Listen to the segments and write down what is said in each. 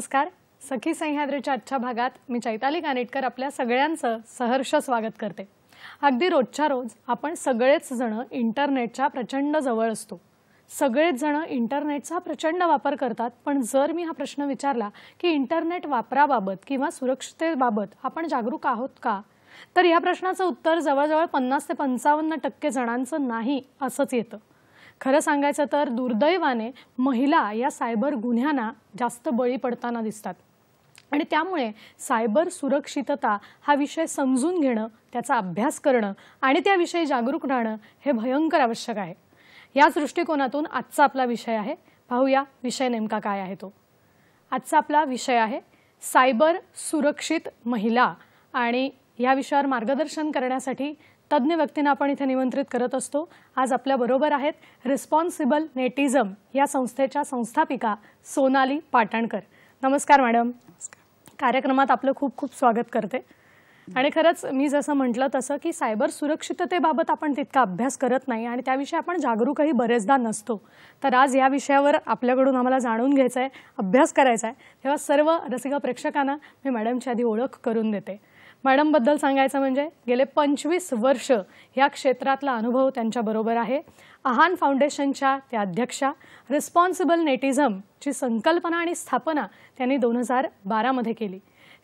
नमस्कार सखी सह्याद्रीच्या आजच्या भागात मी चैताली कानेटकर आपल्या सगळ्यांचं सहर्ष स्वागत करते अगदी रोजच्या रोज आपण सगळेच जण इंटरनेटच्या प्रचंड जवळ असतो सगळेच जण इंटरनेटचा प्रचंड वापर करतात पण जर मी हा प्रश्न विचारला की इंटरनेट वापराबाबत किंवा सुरक्षतेबाबत आपण जागरूक आहोत का तर या प्रश्नाचं उत्तर जवळजवळ पन्नास ते पंचावन्न टक्के जणांचं नाही असंच येतं खरं सांगायचं तर दुर्दैवाने महिला या सायबर गुन्ह्यांना जास्त बळी पडताना दिसतात आणि त्यामुळे सायबर सुरक्षितता हा विषय समजून घेणं त्याचा अभ्यास करणं आणि त्याविषयी जागरूक राहणं हे भयंकर आवश्यक आहे या दृष्टिकोनातून आजचा आपला विषय आहे पाहूया विषय नेमका काय आहे तो आजचा आपला विषय आहे सायबर सुरक्षित महिला आणि या विषयावर मार्गदर्शन करण्यासाठी तज्ज्ञ व्यक्तींना आपण इथे निमंत्रित करत असतो आज आपल्याबरोबर आहेत रिस्पॉन्सिबल नेटिझम या संस्थेच्या संस्थापिका सोनाली पाटणकर नमस्कार मॅडम कार्यक्रमात आपलं खूप खूप स्वागत करते आणि खरंच मी जसं म्हटलं तसं की सायबर सुरक्षिततेबाबत आपण तितका अभ्यास करत नाही आणि त्याविषयी आपण जागरूकही बरेचदा नसतो तर आज या विषयावर आपल्याकडून आम्हाला जाणून घ्यायचं आहे अभ्यास करायचा आहे तेव्हा सर्व रसिका प्रेक्षकांना मी मॅडमची आधी ओळख करून देते मॅडमबद्दल सांगायचं म्हणजे गेले पंचवीस वर्ष या क्षेत्रातला अनुभव त्यांच्याबरोबर आहे आहान फाउंडेशनच्या त्या अध्यक्षा रिस्पॉन्सिबल नेटिझमची संकल्पना आणि स्थापना त्यांनी दोन हजार बारामध्ये केली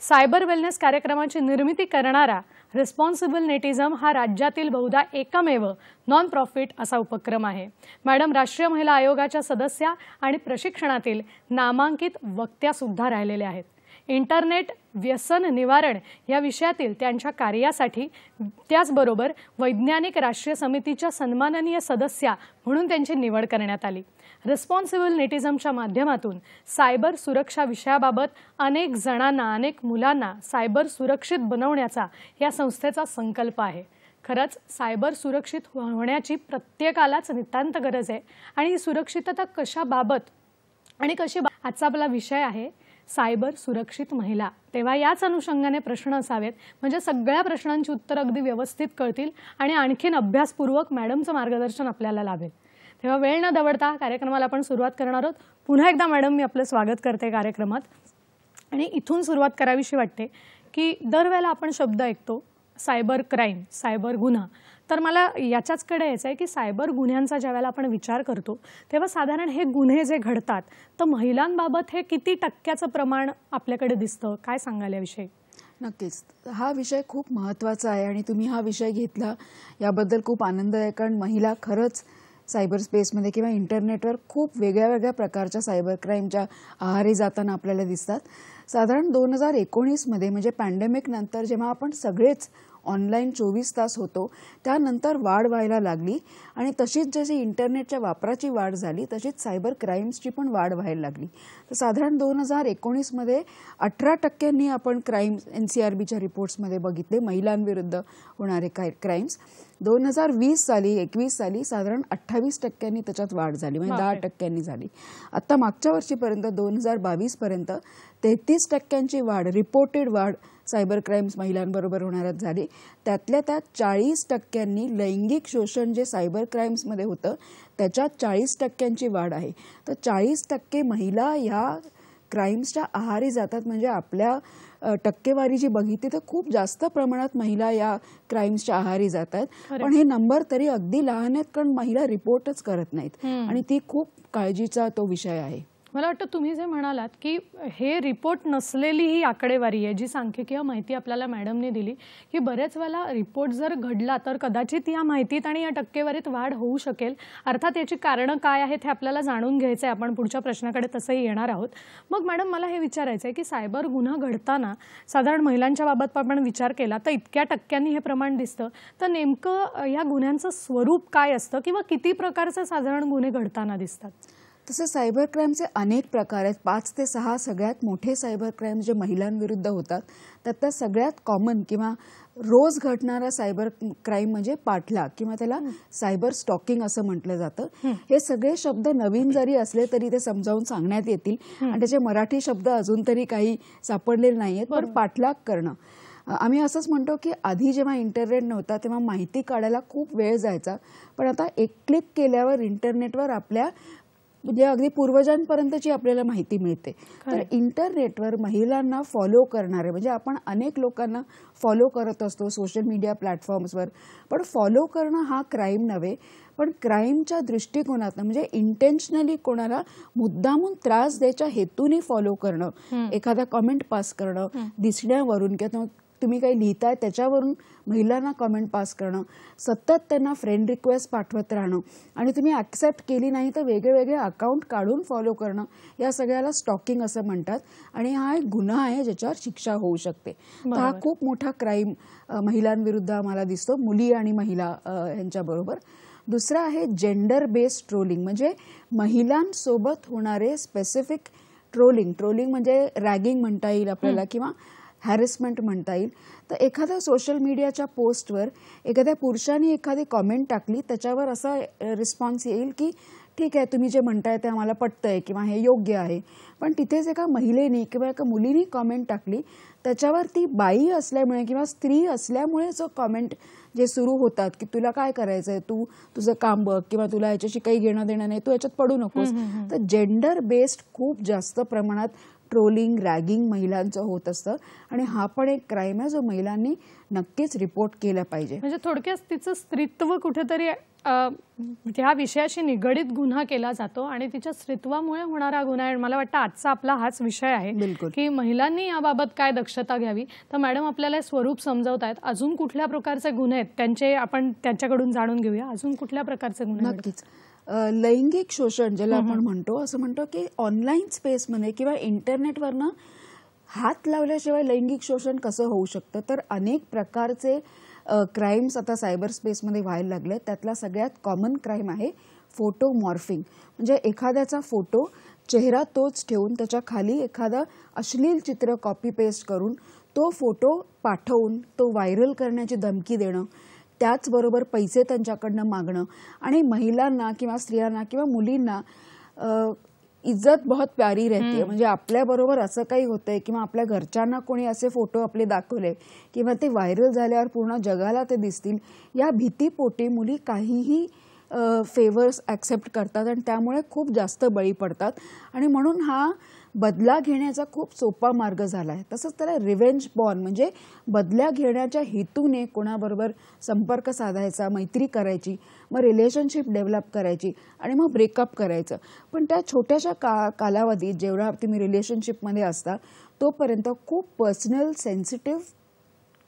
सायबर वेलनेस कार्यक्रमाची निर्मिती करणारा रिस्पॉन्सिबल नेटिझम हा राज्यातील बहुधा एकमेव नॉन प्रॉफिट असा उपक्रम आहे मॅडम राष्ट्रीय महिला आयोगाच्या सदस्या आणि प्रशिक्षणातील नामांकित वक्त्यासुद्धा राहिलेल्या आहेत इंटरनेट व्यसन निवारण या विषयातील त्यांच्या कार्यासाठी त्याचबरोबर वैज्ञानिक राष्ट्रीय समितीच्या सन्माननीय सदस्या म्हणून त्यांची निवड करण्यात आली रिस्पॉन्सिबल नेटिझमच्या माध्यमातून सायबर सुरक्षा विषयाबाबत अनेक जणांना अनेक मुलांना सायबर सुरक्षित बनवण्याचा या संस्थेचा संकल्प आहे खरंच सायबर सुरक्षित होण्याची प्रत्येकालाच नितांत गरज आहे आणि ही सुरक्षितता कशाबाबत आणि कशी आजचा आपला विषय आहे सायबर सुरक्षित महिला तेव्हा याच अनुषंगाने प्रश्न असावेत म्हणजे सगळ्या प्रश्नांची उत्तरं अगदी व्यवस्थित कळतील आणि आणखीन अभ्यासपूर्वक मॅडमचं मार्गदर्शन आपल्याला लाभेल तेव्हा वेळ न दवडता कार्यक्रमाला आपण सुरुवात करणार आहोत पुन्हा एकदा मॅडम मी आपलं स्वागत करते कार्यक्रमात आणि इथून सुरुवात करावीशी वाटते की दरवेळेला आपण शब्द ऐकतो सायबर क्राईम सायबर गुन्हा तर मला याच्याचकडे यायचं आहे की सायबर गुन्ह्यांचा वेळेला आपण विचार करतो तेव्हा साधारण हे गुन्हे जे घडतात तर महिलांबाबत हे किती टक्क्याचं प्रमाण आपल्याकडे दिसतं काय सांगाल याविषयी नक्कीच हा विषय खूप महत्त्वाचा आहे आणि तुम्ही हा विषय घेतला याबद्दल खूप आनंद आहे कारण महिला खरंच सायबर स्पेसमध्ये किंवा इंटरनेटवर खूप वेगळ्या वेगळ्या प्रकारच्या सायबर क्राईमच्या आहारी जाताना आपल्याला दिसतात साधारण दोन हजार एकोणीसमध्ये म्हणजे पॅन्डेमिकनंतर जेव्हा आपण सगळेच ऑनलाईन चोवीस तास होतो त्यानंतर वाढ व्हायला लागली आणि तशीच जशी इंटरनेटच्या वापराची वाढ झाली तशीच सायबर क्राईम्सची पण वाढ व्हायला लागली तर साधारण दोन हजार एकोणीसमध्ये अठरा टक्क्यांनी आपण क्राईम एन सी आर बीच्या रिपोर्ट्समध्ये बघितले महिलांविरुद्ध होणारे काय क्राईम्स दोन हजार वीस साली एकवीस साली साधारण अठ्ठावीस टक्क्यांनी त्याच्यात वाढ झाली म्हणजे दहा टक्क्यांनी झाली आत्ता मागच्या वर्षीपर्यंत दोन हजार बावीसपर्यंत तेहतीस टक्क्यांची वाढ रिपोर्टेड वाढ सायबर क्राईम्स महिलांबरोबर होणारच झाली त्यातल्या त्यात चाळीस टक्क्यांनी लैंगिक शोषण जे सायबर क्राईम्समध्ये होतं त्याच्यात चाळीस टक्क्यांची वाढ आहे तर चाळीस टक्के महिला ह्या क्राईम्सच्या आहारी जातात म्हणजे आपल्या टक्केवारी जी बघितली तर खूप जास्त प्रमाणात महिला या क्राईम्सच्या आहारी जातात पण हे नंबर तरी अगदी लहान आहेत कारण महिला रिपोर्टच करत नाहीत आणि ती खूप काळजीचा तो विषय आहे मला वाटतं तुम्ही जे म्हणालात की हे रिपोर्ट नसलेली ही आकडेवारी आहे जी सांख्यिकीय माहिती आपल्याला मॅडमने दिली की बरेच वेळा रिपोर्ट जर घडला तर कदाचित या माहितीत आणि या टक्केवारीत वाढ होऊ शकेल अर्थात याची कारणं काय आहेत हे आपल्याला जाणून घ्यायचं आहे आपण पुढच्या प्रश्नाकडे तसंही येणार आहोत मग मॅडम मला हे विचारायचं आहे की सायबर गुन्हा घडताना साधारण महिलांच्या बाबत आपण विचार केला तर इतक्या टक्क्यांनी हे प्रमाण दिसतं तर नेमकं या गुन्ह्यांचं स्वरूप काय असतं किंवा किती प्रकारचे साधारण गुन्हे घडताना दिसतात तसं सायबर क्राईमचे अनेक प्रकार आहेत पाच ते सहा सगळ्यात मोठे सायबर क्राईम जे महिलांविरुद्ध होतात त्यातला सगळ्यात कॉमन किंवा रोज घडणारा सायबर क्राईम म्हणजे पाठलाग किंवा त्याला सायबर स्टॉकिंग असं म्हटलं जातं हे सगळे शब्द नवीन जरी असले तरी ते समजावून सांगण्यात येतील आणि त्याचे मराठी शब्द अजून तरी काही सापडलेले नाही आहेत पण पाठलाग करणं आम्ही असंच म्हणतो की आधी जेव्हा इंटरनेट नव्हता तेव्हा माहिती काढायला खूप वेळ जायचा पण आता एक क्लिक केल्यावर इंटरनेटवर आपल्या म्हणजे अगदी पूर्वजांपर्यंतची आपल्याला माहिती मिळते तर इंटरनेटवर महिलांना फॉलो करणारे म्हणजे आपण अनेक लोकांना फॉलो करत असतो सोशल मीडिया प्लॅटफॉर्म्सवर पण फॉलो करणं हा क्राईम नव्हे पण क्राईमच्या दृष्टिकोनातनं म्हणजे इंटेन्शनली कोणाला मुद्दामून त्रास द्यायच्या हेतूने फॉलो करणं एखादा कमेंट पास करणं दिसण्यावरून किंवा तुम्ही काही लिहिताय त्याच्यावरून महिलांना कमेंट पास करणं सतत त्यांना फ्रेंड रिक्वेस्ट पाठवत राहणं आणि तुम्ही ॲक्सेप्ट केली नाही तर वेगळेवेगळे अकाउंट काढून फॉलो करणं या सगळ्याला स्टॉकिंग असं म्हणतात आणि हा एक गुन्हा आहे ज्याच्यावर शिक्षा होऊ शकते तर हा खूप मोठा क्राईम महिलांविरुद्ध आम्हाला दिसतो मुली आणि महिला यांच्याबरोबर दुसरा आहे जेंडर बेस्ड ट्रोलिंग म्हणजे महिलांसोबत होणारे स्पेसिफिक ट्रोलिंग ट्रोलिंग म्हणजे रॅगिंग म्हणता येईल आपल्याला किंवा हॅरेसमेंट म्हणता येईल तर एखाद्या सोशल मीडियाच्या पोस्टवर एखाद्या पुरुषाने एखादी कॉमेंट टाकली त्याच्यावर असा रिस्पॉन्स येईल की ठीक आहे तुम्ही जे म्हणताय ते आम्हाला पटतंय किंवा हे योग्य आहे पण तिथेच एका महिलेनी किंवा एका मुलीने कॉमेंट टाकली त्याच्यावर ती बाई असल्यामुळे किंवा स्त्री असल्यामुळे जो कॉमेंट जे सुरू होतात की तुला काय करायचं आहे तू तुझं काम बघ किंवा तुला याच्याशी काही घेणं देणं नाही तू याच्यात पडू नकोस तर जेंडर बेस्ड खूप जास्त प्रमाणात ट्रोलिंग रॅगिंग महिलांचं होत असतं आणि हा पण एक क्राईम आहे जो महिलांनी नक्कीच रिपोर्ट केला पाहिजे म्हणजे थोडक्यात तिचं स्त्रीत्व कुठेतरी म्हणजे ह्या विषयाशी निगडीत गुन्हा केला जातो आणि तिच्या स्त्रीत्वामुळे होणारा गुन्हा आहे मला वाटतं आजचा आपला हाच विषय आहे की महिलांनी याबाबत काय दक्षता घ्यावी तर मॅडम आपल्याला स्वरूप समजवत आहेत अजून कुठल्या प्रकारचे गुन्हे आहेत त्यांचे आपण त्यांच्याकडून जाणून घेऊया अजून कुठल्या प्रकारचे गुन्हे नक्कीच लैंगिक शोषण ज्याला आपण म्हणतो असं म्हणतो की ऑनलाईन स्पेसमध्ये किंवा इंटरनेटवरनं हात लावल्याशिवाय लैंगिक शोषण कसं होऊ शकतं तर अनेक प्रकारचे क्राईम्स आता सायबर स्पेसमध्ये व्हायला लागले त्यातला सगळ्यात कॉमन क्राईम आहे फोटो मॉर्फिंग म्हणजे एखाद्याचा फोटो चेहरा तोच ठेवून त्याच्या खाली एखादा अश्लील चित्र कॉपी पेस्ट करून तो फोटो पाठवून तो व्हायरल करण्याची धमकी देणं त्याचबरोबर पैसे त्यांच्याकडनं मागणं आणि महिलांना किंवा स्त्रियांना किंवा मुलींना इज्जत बहुत प्यारी राहते म्हणजे आपल्याबरोबर असं काही होतंय किंवा आपल्या घरच्यांना कोणी असे फोटो आपले दाखवले किंवा ते व्हायरल झाल्यावर पूर्ण जगाला ते दिसतील या भीतीपोटी मुली काहीही फेवर्स ॲक्सेप्ट करतात आणि त्यामुळे खूप जास्त बळी पडतात आणि म्हणून हा बदला घेण्याचा खूप सोपा मार्ग झाला आहे तसंच त्याला रिव्हेंज बॉन म्हणजे बदला घेण्याच्या हेतूने कोणाबरोबर संपर्क साधायचा मैत्री करायची मग रिलेशनशिप डेव्हलप करायची आणि मग ब्रेकअप करायचं पण त्या छोट्याशा का कालावधीत जेवढा तुम्ही रिलेशनशिपमध्ये असता तोपर्यंत खूप पर्सनल सेन्सिटिव्ह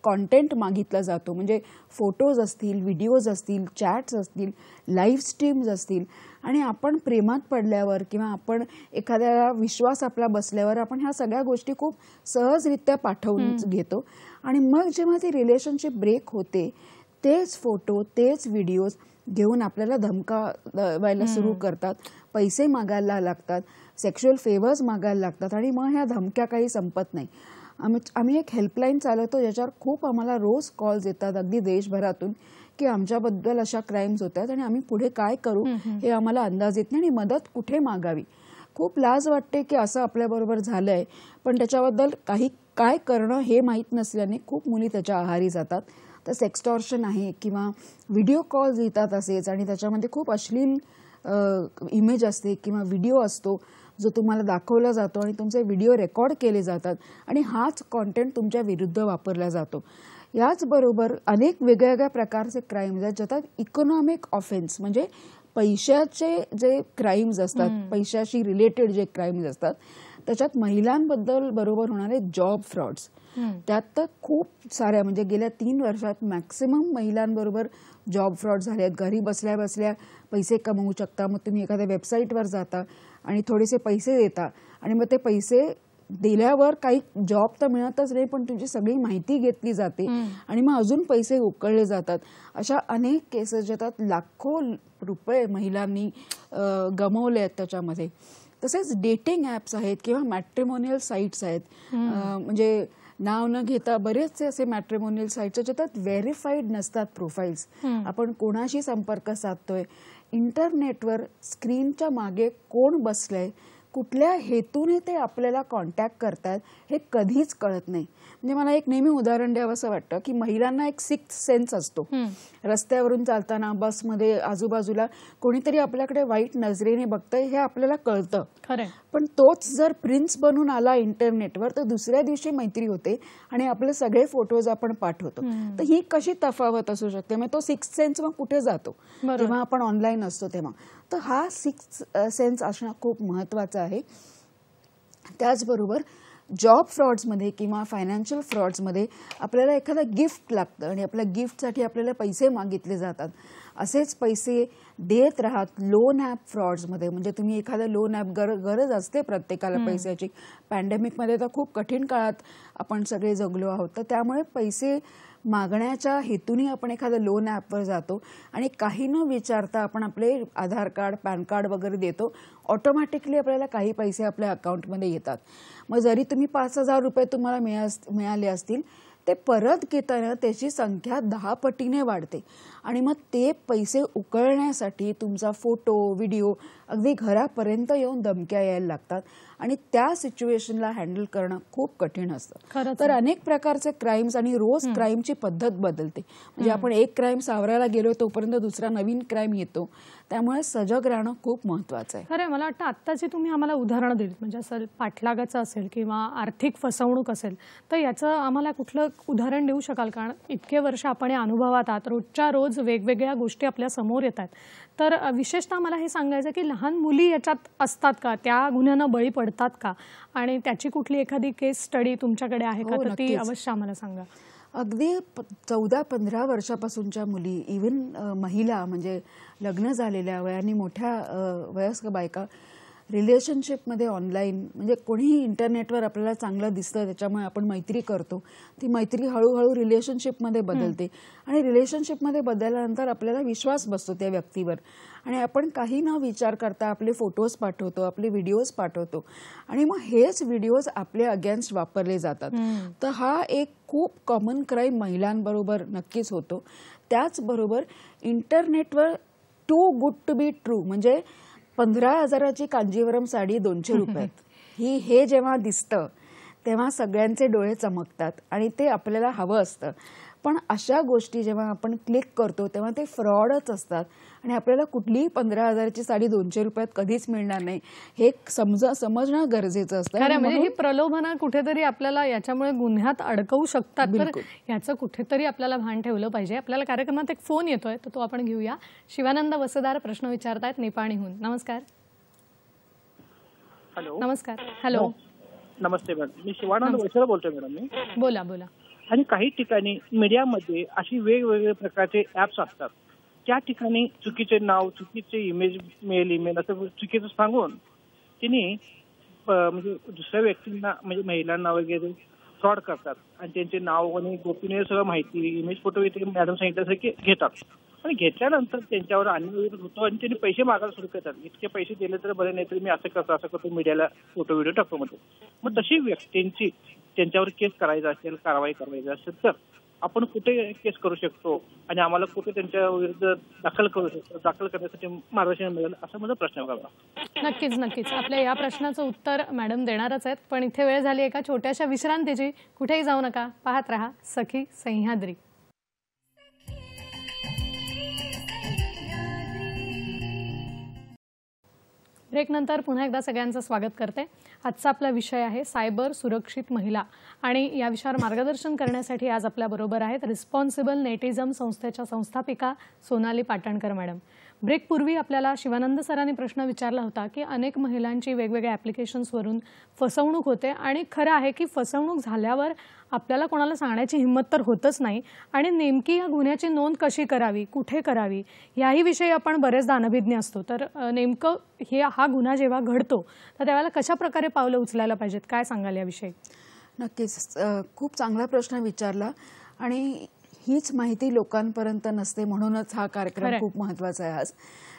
कॉन्टेंट मागितला जातो म्हणजे फोटोज असतील व्हिडिओज असतील चॅट्स असतील लाईव्ह स्ट्रीम्स असतील आणि आपण प्रेमात पडल्यावर किंवा आपण एखाद्याला विश्वास आपला बसल्यावर आपण ह्या सगळ्या गोष्टी खूप सहजरित्या पाठवून घेतो आणि मग जेव्हा ती रिलेशनशिप ब्रेक होते तेच फोटो तेच व्हिडिओज घेऊन आपल्याला धमका द्यायला सुरू करतात पैसे मागायला लागतात सेक्शुअल फेवर्स मागायला लागतात आणि मग ह्या धमक्या काही संपत नाही आम्ही आम्ही एक हेल्पलाईन चालवतो ज्याच्यावर खूप आम्हाला रोज कॉल्स येतात अगदी देशभरातून की आमच्याबद्दल अशा क्राईम्स होतात आणि आम्ही पुढे काय करू हे आम्हाला अंदाज येत नाही आणि मदत कुठे मागावी खूप लाज वाटते की असं आपल्याबरोबर झालं आहे पण त्याच्याबद्दल काही काय करणं हे माहीत नसल्याने खूप मुली त्याच्या आहारी जातात तर सेक्स्टॉर्शन आहे किंवा व्हिडिओ कॉल्स येतात असेच आणि त्याच्यामध्ये खूप अश्लील इमेज असते किंवा व्हिडिओ असतो जो तुम्हाला दाखवला जातो आणि तुमचे व्हिडिओ रेकॉर्ड केले जातात आणि हाच कॉन्टेंट तुमच्या विरुद्ध वापरला जातो याचबरोबर अनेक वेगवेगळ्या प्रकारचे क्राईम्स आहेत ज्यात इकॉनॉमिक ऑफेन्स म्हणजे पैशाचे जे क्राईम्स असतात पैशाशी रिलेटेड जे क्राईम्स असतात त्याच्यात महिलांबद्दल बरोबर होणारे जॉब फ्रॉड्स त्यात तर खूप साऱ्या म्हणजे गेल्या तीन वर्षात मॅक्सिमम महिलांबरोबर जॉब फ्रॉड झाले घरी बसल्या बसल्या पैसे कमवू शकता मग तुम्ही एखाद्या वेबसाईटवर जाता आणि थोडेसे पैसे देता आणि मग ते पैसे दिल्यावर काही जॉब तर मिळतच नाही पण तुझी सगळी माहिती घेतली जाते आणि मग अजून पैसे उकळले जातात अशा अनेक केसेस ज्यातात लाखो रुपये महिलांनी गमवले आहेत त्याच्यामध्ये तसेच डेटिंग ॲप्स आहेत किंवा मॅट्रिमोनियल साईट्स आहेत म्हणजे नाव न घेता बरेचसे असे मॅट्रिमोनियल साईट्स ज्यात व्हेरीफाईड नसतात प्रोफाईल्स आपण कोणाशी संपर्क साधतोय इंटरनेटवर स्क्रीनच्या मागे कोण बसलंय कुठल्या हेतूने ते आपल्याला कॉन्टॅक्ट करतात हे कधीच कळत नाही म्हणजे मला एक नेहमी उदाहरण द्यावं असं वाटतं की महिलांना एक सिक्स सेन्स असतो रस्त्यावरून चालताना बसमध्ये आजूबाजूला कोणीतरी आपल्याकडे वाईट नजरेने बघतंय हे आपल्याला कळतं पण तोच जर प्रिन्स बनून आला इंटरनेटवर तर दुसऱ्या दिवशी मैत्री होते आणि आपले सगळे फोटोज आपण पाठवतो तर ही कशी तफावत असू शकते म्हणजे तो सिक्स सेन्स मग कुठे जातो जेव्हा आपण ऑनलाईन असतो तेव्हा तर हा सिक्स सेन्स असणं खूप महत्वाचं आहे त्याचबरोबर जॉब फ्रॉड्समध्ये किंवा फायनान्शियल फ्रॉड्समध्ये आपल्याला एखादा गिफ्ट लागतं आणि आपल्या गिफ्टसाठी आपल्याला पैसे मागितले जातात असेच पैसे देत राहत लोन ॲप फ्रॉड्समध्ये म्हणजे तुम्ही एखादं लोन ॲप गर गरज असते प्रत्येकाला पैशाची पॅन्डेमिकमध्ये तर खूप कठीण काळात आपण सगळे जगलो आहोत तर त्यामुळे पैसे मागण्याच्या हेतूने आपण एखादं लोन ॲपवर जातो आणि काही न विचारता आपण आपले आधार कार्ड पॅन कार्ड वगैरे देतो ऑटोमॅटिकली आपल्याला काही पैसे आपल्या अकाउंटमध्ये येतात मग जरी तुम्ही पाच हजार रुपये तुम्हाला मिळा मिळाले असतील ते परत घेताना त्याची संख्या दहा पटीने वाढते आणि मग ते पैसे उकळण्यासाठी तुमचा फोटो व्हिडिओ अगदी घरापर्यंत येऊन धमक्या यायला लागतात आणि त्या सिच्युएशनला हँडल करणं खूप कठीण असतं तर अनेक प्रकारचे क्राईम्स आणि रोज क्राईमची पद्धत बदलते म्हणजे आपण एक क्राईम सावरायला गेलो तोपर्यंत दुसरा नवीन क्राईम येतो त्यामुळे सजग राहणं खूप महत्वाचं आहे खरं मला वाटतं आत्ता जे तुम्ही आम्हाला उदाहरणं दिलीत म्हणजे असेल पाठलागाचं असेल किंवा आर्थिक फसवणूक असेल तर याचं आम्हाला कुठलं उदाहरण देऊ शकाल कारण इतके वर्ष आपण या अनुभवात आहात रोजच्या रोज वेगवेगळ्या गोष्टी आपल्या समोर येत आहेत तर विशेषतः मला हे सांगायचं की लहान मुली याच्यात असतात का त्या गुन्ह्यांना बळी पडतात का आणि त्याची कुठली एखादी केस स्टडी तुमच्याकडे आहे का हो, तर ती अवश्य आम्हाला सांगा अगदी चौदा पंधरा वर्षापासूनच्या मुली इवन महिला म्हणजे लग्न झालेल्या वयाने मोठ्या वयस्क बायका रिलेशनशिपमध्ये ऑनलाईन म्हणजे कोणीही इंटरनेटवर आपल्याला चांगलं दिसतं त्याच्यामुळे आपण मैत्री करतो ती मैत्री हळूहळू रिलेशनशिपमध्ये बदलते आणि रिलेशनशिपमध्ये बदलल्यानंतर आपल्याला विश्वास बसतो त्या व्यक्तीवर आणि आपण काही न विचार करता आपले फोटोज पाठवतो आपले व्हिडिओज पाठवतो आणि मग हेच व्हिडिओज आपल्या अगेन्स्ट वापरले जातात तर हा एक खूप कॉमन क्राईम महिलांबरोबर नक्कीच होतो त्याचबरोबर इंटरनेटवर too good to be true म्हणजे पंधरा हजाराची कांजीवरम साडी दोनशे रुपयात ही हे जेव्हा दिसतं तेव्हा सगळ्यांचे डोळे चमकतात आणि ते आपल्याला हवं असतं पण अशा गोष्टी जेव्हा आपण क्लिक करतो तेव्हा ते फ्रॉडच असतात आणि आपल्याला कुठलीही पंधरा हजाराची साडी दोनशे रुपयात कधीच मिळणार नाही हे समज समजणं गरजेचं असतं म्हणजे ही प्रलोभना कुठेतरी आपल्याला याच्यामुळे गुन्ह्यात अडकवू शकतात तर याचं कुठेतरी आपल्याला भान ठेवलं पाहिजे आपल्याला कार्यक्रमात एक फोन येतोय तर तो आपण घेऊया शिवानंद वसदार प्रश्न विचारतायत निपाणीहून नमस्कार हॅलो नमस्कार हॅलो हो. नमस्ते मॅडम मी शिवानंद वसदार बोलतोय मॅडम मी बोला बोला आणि काही ठिकाणी मीडियामध्ये अशी वेगवेगळे प्रकारचे ऍप्स असतात त्या ठिकाणी चुकीचे नाव चुकीचे इमेज मेल इमेल असं चुकीचं सांगून तिने म्हणजे दुसऱ्या व्यक्तींना म्हणजे महिलांना वगैरे फ्रॉड करतात आणि त्यांचे नाव आणि गोपनीय सगळं माहिती इमेज फोटो वगैरे मॅडम सांगितल्यासारखे घेतात आणि घेतल्यानंतर त्यांच्यावर अन्य होतो आणि त्यांनी पैसे मागायला सुरू करतात इतके पैसे दिले तर बरे नाही तर मी असं करतो असं करतो मीडियाला फोटो व्हिडिओ टाकतो म्हणतो मग तशी व्यक्तींची त्यांच्यावर केस करायचा असेल कारवाई करायची असेल तर आपण कुठे केस करू शकतो आणि आम्हाला कुठे त्यांच्या विरुद्ध दाखल करू शकतो दाखल करण्यासाठी मार्गदर्शन मिळेल असा माझा प्रश्न नक्कीच नक्कीच आपल्या या प्रश्नाचं उत्तर मॅडम देणारच आहेत पण इथे वेळ झाली एका छोट्याशा विश्रांतीची कुठेही जाऊ नका पाहत राहा सखी सह्याद्री ब्रेक नंतर पुन्हा एकदा सगळ्यांचं स्वागत करते आजचा आपला विषय आहे सायबर सुरक्षित महिला आणि या विषयावर मार्गदर्शन करण्यासाठी आज आपल्याबरोबर आहेत रिस्पॉन्सिबल नेटिझम संस्थेच्या संस्थापिका सोनाली पाटणकर मॅडम ब्रेकपूर्वी आपल्याला शिवानंद सरांनी प्रश्न विचारला होता की अनेक महिलांची वेगवेगळ्या ॲप्लिकेशन्सवरून फसवणूक होते आणि खरं आहे की फसवणूक झाल्यावर आपल्याला कोणाला सांगण्याची हिंमत तर होतच नाही आणि नेमकी या गुन्ह्याची नोंद कशी करावी कुठे करावी याही विषयी आपण बरेचदा अनभिज्ञ असतो तर नेमकं हे हा गुन्हा जेव्हा घडतो तर त्यावेळेला कशाप्रकारे पावलं उचलायला पाहिजेत काय सांगाल याविषयी नक्कीच खूप चांगला प्रश्न विचारला आणि हीच माहिती लोकांपर्यंत नसते म्हणूनच हा कार्यक्रम खूप महत्वाचा आहे आज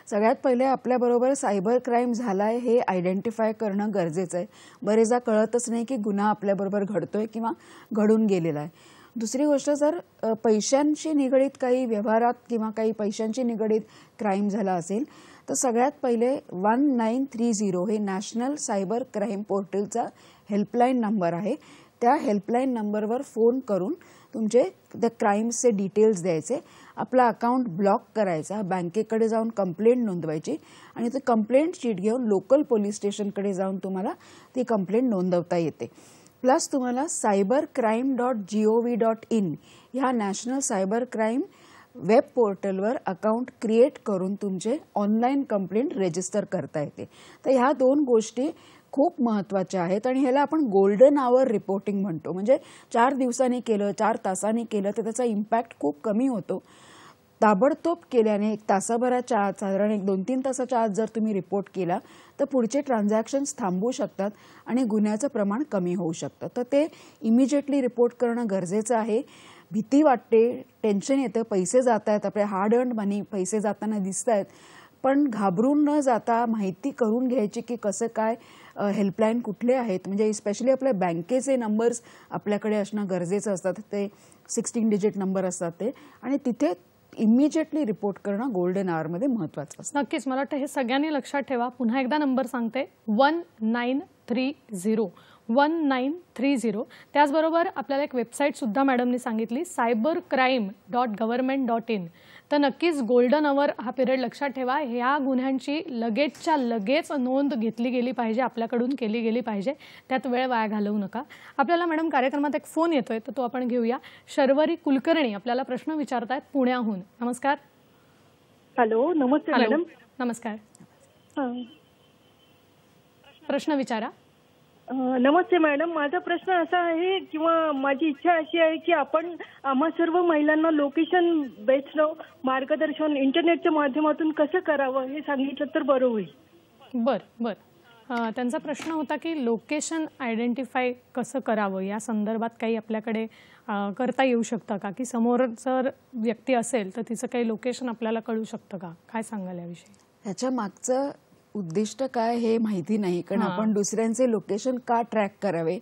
सगळ्यात पहिले आपल्याबरोबर सायबर क्राईम झालाय हे आयडेंटिफाय करणं गरजेचं आहे बरेचदा कळतच नाही की गुन्हा आपल्याबरोबर घडतोय किंवा घडून गेलेला आहे दुसरी गोष्ट जर पैशांशी निगडीत काही व्यवहारात किंवा काही पैशांशी निगडीत क्राईम झाला असेल तर सगळ्यात पहिले वन नाईन थ्री झिरो हे नॅशनल सायबर क्राईम पोर्टलचा हेल्पलाईन नंबर आहे त्या हेल्पलाईन नंबरवर फोन करून तुमचे त्या क्राईम्सचे डिटेल्स द्यायचे आपला अकाउंट ब्लॉक करायचा बँकेकडे जाऊन कंप्लेंट नोंदवायची आणि ते कंप्लेंट शीट घेऊन लोकल पोलीस स्टेशनकडे जाऊन तुम्हाला ती कंप्लेंट नोंदवता येते प्लस तुम्हाला cyber crime dot G O V dot in ह्या नॅशनल सायबर क्राईम वेब पोर्टलवर अकाउंट क्रिएट करून तुमचे ऑनलाईन कंप्लेंट रेजिस्टर करता येते तर ह्या दोन गोष्टी खूप महत्त्वाचे आहेत आणि ह्याला आपण गोल्डन आवर रिपोर्टिंग म्हणतो म्हणजे चार दिवसांनी केलं चार तासांनी केलं तर त्याचा इम्पॅक्ट खूप कमी होतो ताबडतोब केल्याने एक तासाभराच्या आत साधारण एक दोन तीन तासाच्या आत जर तुम्ही रिपोर्ट केला तर पुढचे ट्रान्झॅक्शन्स थांबू शकतात आणि गुन्ह्याचं प्रमाण कमी होऊ शकतं तर ते इमिजिएटली रिपोर्ट करणं गरजेचं आहे भीती वाटते टेन्शन येतं पैसे जात आहेत आपले हार्ड अर्न मनी पैसे जाताना दिसत आहेत पण घाबरून न जाता माहिती करून घ्यायची की कसं काय हेल्पलाईन कुठले आहेत म्हणजे स्पेशली आपल्या बँकेचे नंबर्स आपल्याकडे असणं गरजेचं असतात ते सिक्स्टीन डिजिट नंबर असतात ते आणि तिथे इमिजिएटली रिपोर्ट करणं गोल्डन आवरमध्ये महत्वाचं असतं नक्कीच मला वाटतं हे सगळ्यांनी लक्षात ठेवा पुन्हा एकदा नंबर सांगते one nine three zero one nine three zero त्याचबरोबर आपल्याला एक वेबसाईटसुद्धा मॅडमनी सांगितली cyber crime dot government dot in तर नक्कीच गोल्डन अवर हा पिरियड लक्षात ठेवा ह्या गुन्ह्यांची लगेचच्या लगेच नोंद घेतली गेली पाहिजे आपल्याकडून केली गेली पाहिजे त्यात वेळ वाया घालवू नका आपल्याला मॅडम कार्यक्रमात एक फोन येतोय तर तो आपण घेऊया शर्वरी कुलकर्णी आपल्याला प्रश्न विचारतायत पुण्याहून नमस्कार हॅलो नमस्कार मॅडम नमस्कार प्रश्न विचारा नमस्ते मॅडम माझा प्रश्न असा आहे किंवा माझी इच्छा अशी आहे की आपण आम्हा सर्व महिलांना लोकेशन बेस्ड मार्गदर्शन इंटरनेटच्या माध्यमातून कसं करावं हे सांगितलं तर बरं होईल बर बर त्यांचा प्रश्न होता की लोकेशन आयडेंटिफाय कसं करावं या संदर्भात काही आपल्याकडे करता येऊ शकतं का की समोर जर व्यक्ती असेल तर तिचं काही लोकेशन आपल्याला कळू शकतं का काय सांगाल याविषयी ह्याच्या मागचं उद्दिष्ट काय हे माहिती नाही कारण आपण दुसऱ्यांचे लोकेशन का ट्रॅक करावे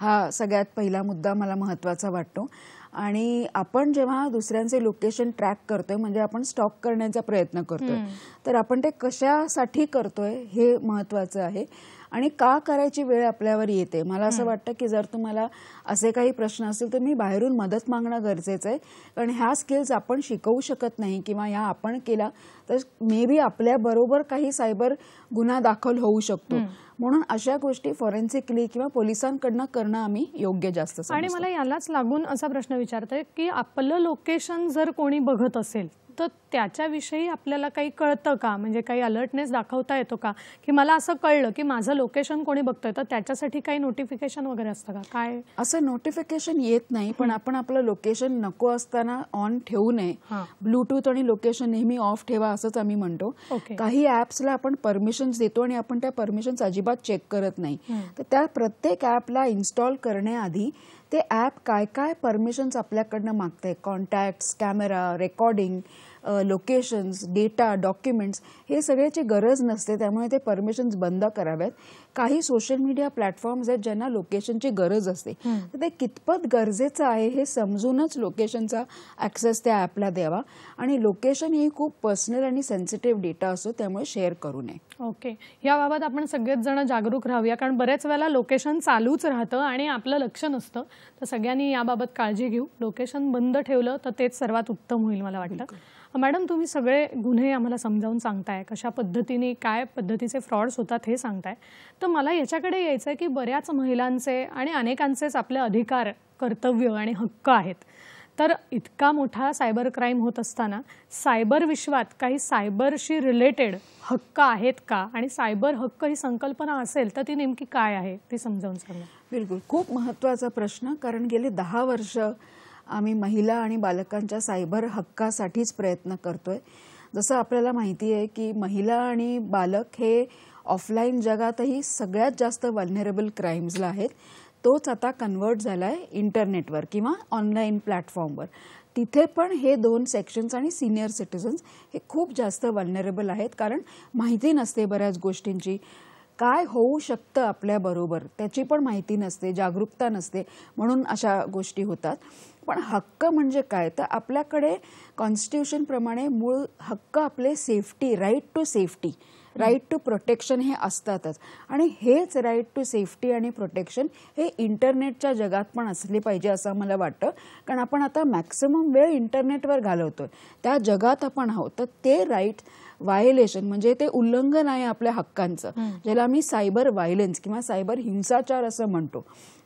हा सगळ्यात पहिला मुद्दा मला महत्वाचा वाटतो आणि आपण जेव्हा दुसऱ्यांचे लोकेशन ट्रॅक करतोय म्हणजे आपण स्टॉक करण्याचा प्रयत्न करतोय तर आपण ते कशासाठी करतोय हे महत्वाचं आहे आणि का करायची वेळ आपल्यावर येते मला असं वाटतं की जर तुम्हाला असे काही प्रश्न असतील तर मी बाहेरून मदत मागणं गरजेचं आहे कारण ह्या स्किल्स आपण शिकवू शकत नाही किंवा ह्या आपण केला तर मे बी आपल्याबरोबर काही सायबर गुन्हा दाखल होऊ शकतो म्हणून अशा गोष्टी फॉरेन्सिकली किंवा पोलिसांकडनं करणं आम्ही योग्य जास्त आणि मला यालाच लागून असा प्रश्न विचारतोय की आपलं लोकेशन जर कोणी बघत असेल तर त्याच्याविषयी आपल्याला काही कळतं का म्हणजे काही अलर्टनेस दाखवता येतो का की मला असं कळलं की माझं लोकेशन कोणी बघतोय तर त्याच्यासाठी काही नोटिफिकेशन वगैरे असतं का काय असं नोटिफिकेशन येत नाही पण आपण आपलं लोकेशन नको असताना ऑन ठेवू नये ब्लूटूथ आणि लोकेशन नेहमी ऑफ ठेवा असंच आम्ही म्हणतो काही ॲप्सला आपण परमिशन देतो आणि आपण त्या परमिशन अजिबात चेक करत नाही तर त्या प्रत्येक ऍपला इन्स्टॉल करण्याआधी ते ॲप काय काय परमिशन्स आपल्याकडनं मागतं आहे contacts camera recording locations data documents हे सगळ्याची गरज नसते त्यामुळे ते परमिशन्स बंद कराव्यात काही सोशल मीडिया प्लॅटफॉर्म्स आहेत ज्यांना लोकेशनची गरज असते तर ते कितपत गरजेचं आहे हे समजूनच लोकेशनचा ऍक्सेस त्या ॲपला द्यावा आणि लोकेशन ही खूप पर्सनल आणि सेन्सिटिव्ह डेटा असतो त्यामुळे शेअर करू नये ओके याबाबत आपण सगळेच जण जागरूक राहूया कारण बऱ्याच वेळेला लोकेशन चालूच राहतं आणि आपलं लक्ष नसतं तर सगळ्यांनी याबाबत काळजी घेऊ लोकेशन बंद ठेवलं तर तेच सर्वात उत्तम होईल मला वाटतं मॅडम तुम्ही सगळे गुन्हे आम्हाला समजावून सांगताय कशा पद्धतीने काय पद्धतीचे फ्रॉड्स होतात हे सांगताय तर मला याच्याकडे यायचं आहे की बऱ्याच महिलांचे आणि अनेकांचेच आपले अधिकार कर्तव्य आणि हक्क आहेत तर इतका मोठा सायबर क्राईम होत असताना सायबर विश्वात काही सायबरशी रिलेटेड हक्क आहेत का आणि सायबर हक्क ही संकल्पना असेल तर ती नेमकी काय आहे ती समजावून सांगा बिलकुल खूप महत्त्वाचा प्रश्न कारण गेले दहा वर्ष आम्ही महिला आणि बालकांच्या सायबर हक्कासाठीच प्रयत्न करतोय जसं आपल्याला माहिती आहे की महिला आणि बालक हे ऑफलाईन जगातही सगळ्यात जास्त व्हल्नरेबल क्राईम्सला आहेत तोच आता कन्वर्ट झाला आहे इंटरनेटवर किंवा ऑनलाईन प्लॅटफॉर्मवर तिथे पण हे दोन सेक्शन्स आणि सिनियर सिटिझन्स हे खूप जास्त वल्नरेबल आहेत कारण माहिती नसते बऱ्याच गोष्टींची काय होऊ शकतं आपल्याबरोबर त्याची पण माहिती नसते जागरूकता नसते म्हणून अशा गोष्टी होतात पण हक्क म्हणजे काय तर आपल्याकडे कॉन्स्टिट्यूशनप्रमाणे मूळ हक्क आपले safety right to safety right to protection हे असतातच आणि हेच राईट टू सेफ्टी आणि प्रोटेक्शन हे इंटरनेटच्या जगात पण असले पाहिजे असं मला वाटतं कारण आपण आता मॅक्सिमम वेळ इंटरनेटवर घालवतो त्या जगात आपण आहोत तर ते राईट व्हायलेशन म्हणजे ते उल्लंघन आहे आपल्या हक्कांचं ज्याला आम्ही सायबर व्हायलेन्स किंवा सायबर हिंसाचार असं म्हणतो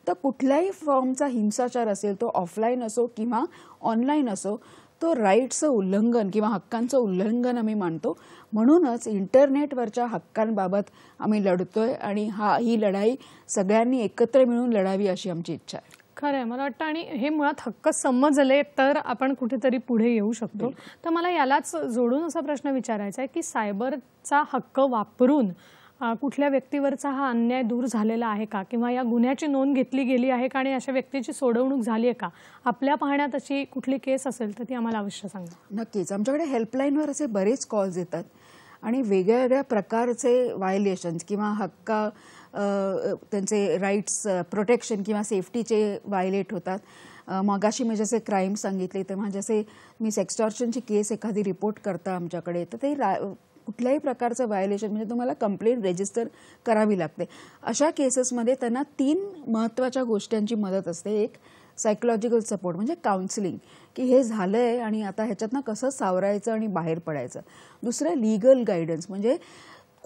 तर कुठल्याही फॉर्मचा हिंसाचार असेल तो ऑफलाईन असो किंवा ऑनलाईन असो तो राईटचं उल्लंघन किंवा हक्कांचं उल्लंघन आम्ही मानतो म्हणूनच इंटरनेटवरच्या हक्कांबाबत आम्ही लढतोय आणि हा ही लढाई सगळ्यांनी एकत्र मिळून लढावी अशी आमची इच्छा आहे खरं आहे मला वाटतं आणि हे मुळात हक्क समजले तर आपण कुठेतरी पुढे येऊ शकतो तर मला यालाच जोडून असा प्रश्न विचारायचा आहे की सायबरचा हक्क वापरून कुठल्या व्यक्तीवरचा हा अन्याय दूर झालेला आहे का किंवा या गुन्ह्याची नोंद घेतली गेली आहे का आणि अशा व्यक्तीची सोडवणूक झाली आहे का आपल्या पाहण्यात अशी कुठली केस असेल तर ती आम्हाला अवश्य सांगा नक्कीच आमच्याकडे हेल्पलाईनवर असे बरेच कॉल्स येतात आणि वेगवेगळ्या प्रकारचे व्हायलेशन्स किंवा हक्का त्यांचे राईट्स प्रोटेक्शन किंवा सेफ्टीचे व्हायलेट होतात मगाशी मी जसे क्राईम सांगितले तेव्हा जसे मी सेक्स्टॉर्शनची केस एखादी रिपोर्ट करता आमच्याकडे तर ते रा कुठल्याही प्रकारचं व्हायोलेशन म्हणजे तुम्हाला कंप्लेंट रेजिस्टर करावी लागते अशा केसेसमध्ये त्यांना तीन महत्त्वाच्या गोष्टींची मदत असते एक सायकोलॉजिकल सपोर्ट म्हणजे काउन्सिलिंग की हे झालं आणि आता ह्याच्यातनं कसं सावरायचं आणि बाहेर पडायचं दुसरं लीगल गायडन्स म्हणजे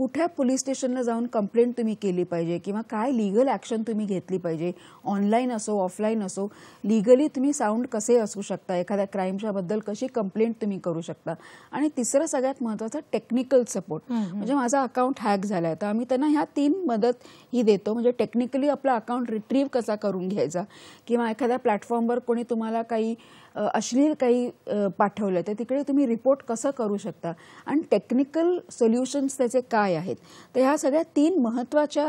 कुठ्या पोलीस स्टेशनला जाऊन कंप्लेंट तुम्ही केली पाहिजे किंवा काय लिगल ॲक्शन तुम्ही घेतली पाहिजे ऑनलाईन असो ऑफलाईन असो लिगली तुम्ही साऊंड कसे असू शकता एखाद्या बद्दल कशी कंप्लेंट तुम्ही करू शकता आणि तिसरं सगळ्यात महत्त्वाचं टेक्निकल सपोर्ट म्हणजे माझा अकाउंट हॅक झाला तर आम्ही त्यांना ह्या तीन मदत ही देतो म्हणजे टेक्निकली आपला अकाउंट रिट्रीव्ह कसा करून घ्यायचा किंवा एखाद्या प्लॅटफॉर्मवर कोणी तुम्हाला काही अश्लील काही पाठवलं तर तिकडे तुम्ही रिपोर्ट कसं करू शकता आणि टेक्निकल सोल्युशन्स त्याचे काय आहेत तर ह्या सगळ्या तीन महत्त्वाच्या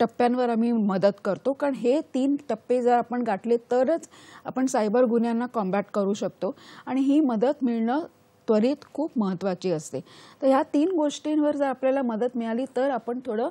टप्प्यांवर आम्ही मदत करतो कारण हे तीन टप्पे जर आपण गाठले तरच आपण सायबर गुन्ह्यांना कॉम्बॅट करू शकतो आणि ही मदत मिळणं त्वरित खूप महत्त्वाची असते तर ह्या तीन गोष्टींवर जर आपल्याला मदत मिळाली तर आपण थोडं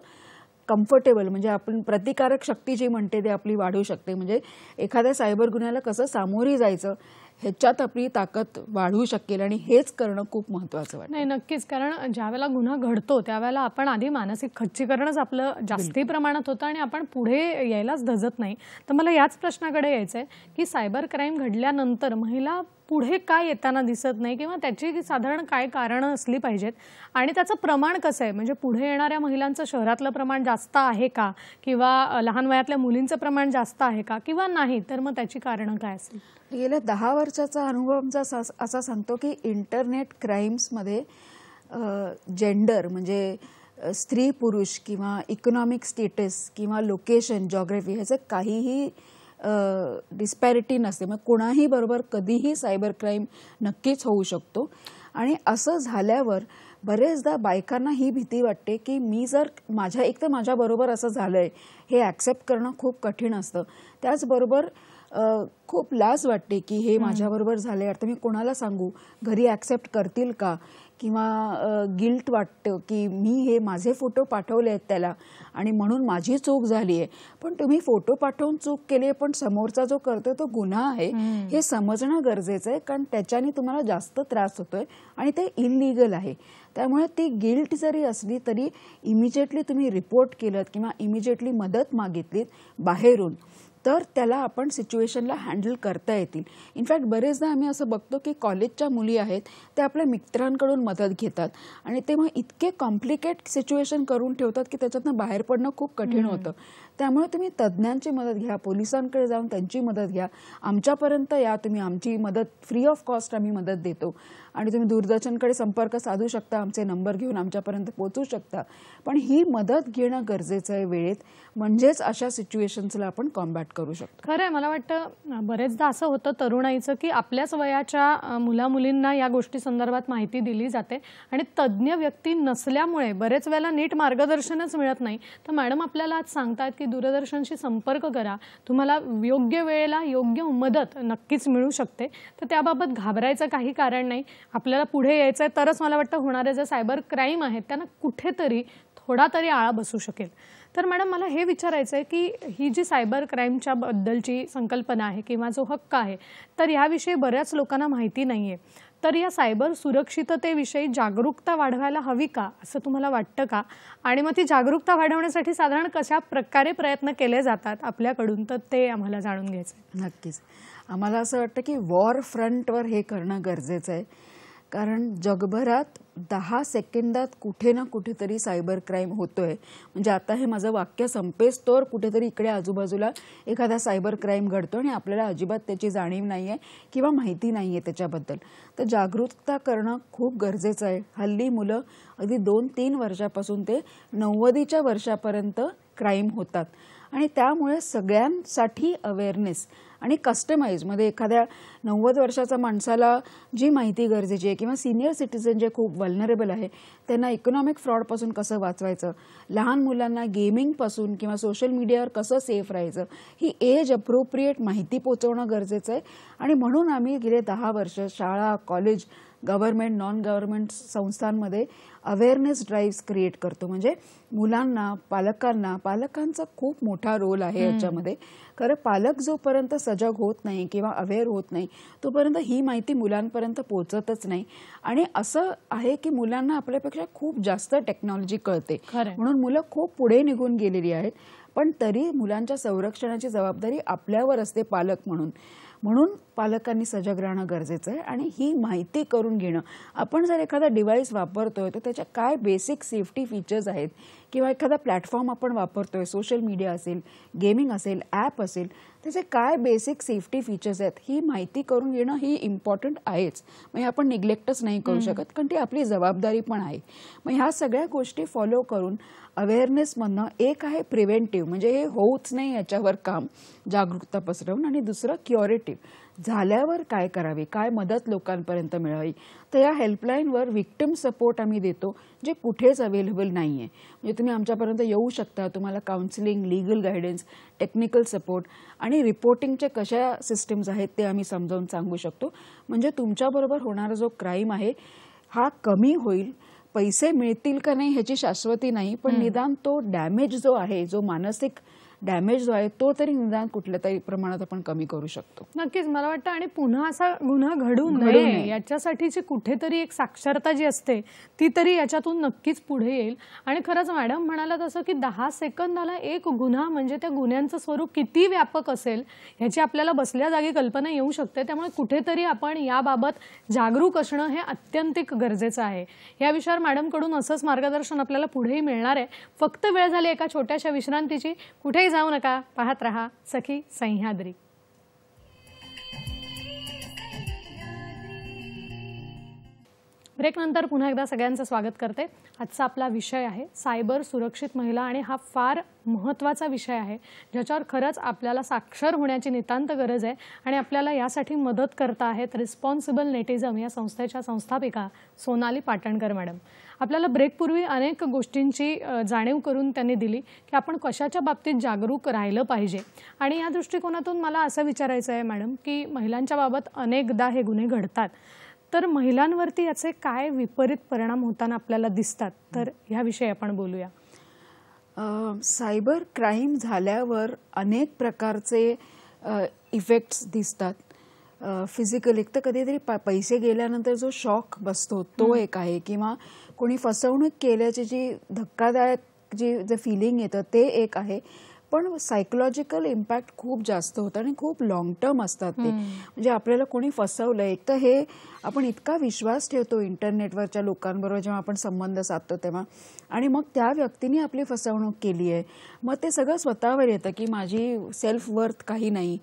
कम्फर्टेबल म्हणजे आपण प्रतिकारक शक्ती जी म्हणते ती आपली वाढू शकते म्हणजे एखाद्या सायबर गुन्ह्याला कसं सामोरी जायचं ह्याच्यात आपली ताकद वाढू शकेल आणि हेच करणं खूप महत्वाचं वाटतं नाही नक्कीच कारण वेळेला गुन्हा घडतो त्यावेळेला आपण आधी मानसिक खच्चीकरणच आपलं जास्ती प्रमाणात होतं आणि आपण पुढे यायलाच धजत नाही तर मला याच प्रश्नाकडे यायचं आहे की सायबर क्राईम घडल्यानंतर महिला पुढे काय येताना दिसत नाही किंवा त्याची साधारण काय कारणं असली पाहिजेत आणि त्याचं प्रमाण कसं आहे म्हणजे पुढे येणाऱ्या महिलांचं शहरातलं प्रमाण जास्त आहे का किंवा लहान वयातल्या मुलींचं प्रमाण जास्त आहे का किंवा नाही तर मग त्याची कारणं काय असेल गेल्या दहा वर्षाचा अनुभव आमचा असा सांगतो की इंटरनेट क्राईम्समध्ये जेंडर म्हणजे स्त्री पुरुष किंवा इकॉनॉमिक स्टेटस किंवा लोकेशन जॉग्रफी ह्याचं काहीही डिस्पॅरिटी नसते मग कोणाही बरोबर कधीही सायबर क्राईम नक्कीच होऊ शकतो आणि असं झाल्यावर बरेचदा बायकांना ही भीती वाटते की मी जर माझ्या एक तर माझ्याबरोबर असं झालं आहे हे ॲक्सेप्ट करणं खूप कठीण असतं त्याचबरोबर खूप लाज वाटते की हे माझ्याबरोबर झाले आता मी कोणाला सांगू घरी ॲक्सेप्ट करतील का किंवा गिल्ट वाटतं की मी हे माझे फोटो पाठवले आहेत त्याला आणि म्हणून माझी चूक झाली आहे पण तुम्ही फोटो पाठवून चूक केली आहे पण समोरचा जो करतो तो गुन्हा आहे हे समजणं गरजेचं आहे कारण त्याच्याने तुम्हाला जास्त त्रास होतोय आणि ते इलिगल आहे त्यामुळे ती गिल्ट जरी असली तरी इमिजिएटली तुम्ही रिपोर्ट केलं किंवा इमिजिएटली मदत मागितलीत बाहेरून तर त्याला आपण सिच्युएशनला हँडल करता येतील इनफॅक्ट बरेचदा आम्ही असं बघतो की कॉलेजच्या मुली आहेत त्या आपल्या मित्रांकडून मदत घेतात आणि ते मग इतके कॉम्प्लिकेट सिच्युएशन करून ठेवतात की त्याच्यातनं बाहेर पडणं खूप कठीण होतं त्यामुळे तुम्ही तज्ज्ञांची मदत घ्या पोलिसांकडे जाऊन त्यांची मदत घ्या आमच्यापर्यंत या तुम्ही आमची मदत फ्री ऑफ कॉस्ट आम्ही मदत देतो आणि तुम्ही दूरदर्शनकडे संपर्क साधू शकता आमचे नंबर घेऊन आमच्यापर्यंत पोहोचू शकता पण ही मदत घेणं गरजेचं आहे वेळेत म्हणजेच अशा सिच्युएशन्सला आपण कॉम्बॅट करू शकतो खरं आहे मला वाटतं बरेचदा असं होतं तरुणाईचं की आपल्याच वयाच्या मुला मुलींना या गोष्टी संदर्भात माहिती दिली जाते आणि तज्ज्ञ व्यक्ती नसल्यामुळे बरेच वेळेला नीट मार्गदर्शनच मिळत नाही तर मॅडम आपल्याला आज सांगतात की दूरदर्शनशी संपर्क करा तुम्हाला योग्य वेळेला योग्य मदत नक्कीच मिळू शकते तर त्याबाबत घाबरायचं काही कारण नाही आपल्याला पुढे यायचं आहे तरच मला वाटतं होणारे जे सायबर क्राईम आहेत त्यांना कुठेतरी थोडा तरी आळा बसू शकेल तर मॅडम मला हे विचारायचं आहे की ही जी सायबर क्राईमच्या बद्दलची संकल्पना आहे किंवा जो हक्क आहे तर याविषयी बऱ्याच लोकांना माहिती नाही आहे तर या सायबर सुरक्षिततेविषयी जागरूकता वाढवायला हवी का असं तुम्हाला वाटतं का आणि मग ती जागरूकता वाढवण्यासाठी साधारण कशा प्रकारे प्रयत्न केले जातात आपल्याकडून तर ते आम्हाला जाणून घ्यायचं आहे नक्कीच आम्हाला असं वाटतं की वॉर फ्रंटवर हे करणं गरजेचं आहे कारण जगभरात दहा सेकंदात कुठे ना कुठेतरी सायबर क्राईम होतो आहे म्हणजे आता हे माझं वाक्य संपेस कुठेतरी इकडे आजूबाजूला एखादा सायबर क्राईम घडतो आणि आपल्याला अजिबात त्याची जाणीव नाही आहे किंवा माहिती नाही आहे त्याच्याबद्दल तर जागरूकता करणं खूप गरजेचं आहे हल्ली मुलं अगदी दोन तीन वर्षापासून ते नव्वदीच्या वर्षापर्यंत क्राईम होतात आणि त्यामुळे सगळ्यांसाठी अवेअरनेस आणि कस्टमाइजमध्ये एखाद्या नव्वद वर्षाचा माणसाला जी माहिती गरजेची आहे किंवा सिनियर सिटीजन जे खूप वल्नरेबल आहे त्यांना इकॉनॉमिक फ्रॉडपासून कसं वाचवायचं लहान मुलांना गेमिंगपासून किंवा सोशल मीडियावर कसं सेफ राहायचं ही एज अप्रोप्रिएट माहिती पोचवणं गरजेचं आहे आणि म्हणून आम्ही गेले दहा वर्ष शाळा कॉलेज गव्हर्मेंट नॉन गव्हर्नमेंट संस्थांमध्ये अवेअरनेस ड्राईव्ह क्रिएट करतो म्हणजे मुलांना पालकांना पालकांचा खूप मोठा रोल आहे याच्यामध्ये कारण पालक जोपर्यंत सजग होत नाही किंवा अवेअर होत नाही तोपर्यंत ही माहिती मुलांपर्यंत पोहोचतच नाही आणि असं आहे की मुलांना आपल्यापेक्षा खूप जास्त टेक्नॉलॉजी कळते म्हणून मुलं खूप पुढे निघून गेलेली आहेत पण तरी मुलांच्या संरक्षणाची जबाबदारी आपल्यावर असते पालक म्हणून म्हणून पालकांनी सजग राहणं गरजेचं आहे आणि ही माहिती करून घेणं आपण जर एखादा डिव्हाइस वापरतोय तर त्याच्या काय बेसिक सेफ्टी फीचर्स आहेत किंवा एखादा प्लॅटफॉर्म आपण वापरतोय सोशल मीडिया असेल गेमिंग असेल ॲप असेल त्याचे काय बेसिक सेफ्टी फीचर्स आहेत ही माहिती करून घेणं ही इम्पॉर्टंट आहेच म्हणजे आपण निग्लेक्टच नाही करू शकत कारण ती आपली जबाबदारी पण आहे मग ह्या सगळ्या गोष्टी फॉलो करून अवेअरनेस म्हणणं एक आहे प्रिव्हेंटिव्ह म्हणजे हे होऊच नाही याच्यावर काम जागरूकता पसरवून आणि दुसरं क्युरेटिव्ह झाल्यावर काय करावे काय मदत लोकांपर्यंत मिळावी तर या हेल्पलाईनवर विक्टिम सपोर्ट आम्ही देतो जे कुठेच अवेलेबल नाही आहे म्हणजे तुम्ही आमच्यापर्यंत येऊ शकता तुम्हाला counselling legal guidance technical support आणि रिपोर्टिंगचे कशा सिस्टम्स आहेत ते आम्ही समजावून सांगू शकतो म्हणजे तुमच्याबरोबर होणारा जो क्राईम आहे हा कमी होईल पैसे मिळतील का नाही ह्याची शाश्वती नाही पण निदान तो डॅमेज जो आहे जो मानसिक डॅमेज जो आहे तो तरी निदान कुठल्या तरी प्रमाणात आपण कमी करू शकतो नक्कीच मला वाटतं आणि पुन्हा असा गुन्हा घडू नये याच्यासाठीची कुठेतरी एक साक्षरता जी असते ती तरी याच्यातून नक्कीच पुढे येईल आणि खरंच मॅडम म्हणाला तसं की दहा सेकंदाला एक गुन्हा म्हणजे त्या गुन्ह्यांचं स्वरूप किती व्यापक असेल ह्याची आपल्याला बसल्या जागी कल्पना येऊ शकते त्यामुळे कुठेतरी आपण याबाबत जागरूक असणं हे अत्यंतिक गरजेचं आहे या विषयावर मॅडमकडून असंच मार्गदर्शन आपल्याला पुढेही मिळणार आहे फक्त वेळ झाली एका छोट्याशा विश्रांतीची कुठे जाऊ नका पाहत रहा सखी सह्याद्री ब्रेकनंतर पुन्हा एकदा सगळ्यांचं स्वागत करते आजचा आपला विषय आहे सायबर सुरक्षित महिला आणि हा फार महत्त्वाचा विषय आहे ज्याच्यावर खरंच आपल्याला साक्षर होण्याची नितांत गरज आहे आणि आपल्याला यासाठी मदत करता आहेत रिस्पॉन्सिबल नेटिझम या संस्थेच्या संस्थापिका सोनाली पाटणकर मॅडम आपल्याला ब्रेकपूर्वी अनेक गोष्टींची जाणीव करून त्यांनी दिली की आपण कशाच्या बाबतीत जागरूक राहिलं पाहिजे आणि या दृष्टिकोनातून मला असं विचारायचं आहे मॅडम की महिलांच्या बाबत अनेकदा हे गुन्हे घडतात तर महिलांवरती याचे काय विपरीत परिणाम होताना आपल्याला दिसतात तर ह्याविषयी आपण बोलूया सायबर क्राईम झाल्यावर अनेक प्रकारचे इफेक्ट्स दिसतात फिजिकल एक तर कधीतरी पैसे गेल्यानंतर जो शॉक बसतो तो एक आहे किंवा कोणी फसवणूक केल्याची जी धक्कादायक जी जे फिलिंग येतं ते एक आहे पण सायकोलॉजिकल इम्पॅक्ट खूप जास्त होतं आणि खूप लॉंग टर्म असतात ते म्हणजे आपल्याला कोणी फसवलं एक तर हे आपण इतका विश्वास ठेवतो इंटरनेटवरच्या लोकांबरोबर जेव्हा आपण संबंध साधतो तेव्हा आणि मग त्या व्यक्तीने आपली फसवणूक केली आहे मग ते सगळं स्वतःवर येतं की माझी सेल्फ वर्थ काही नाही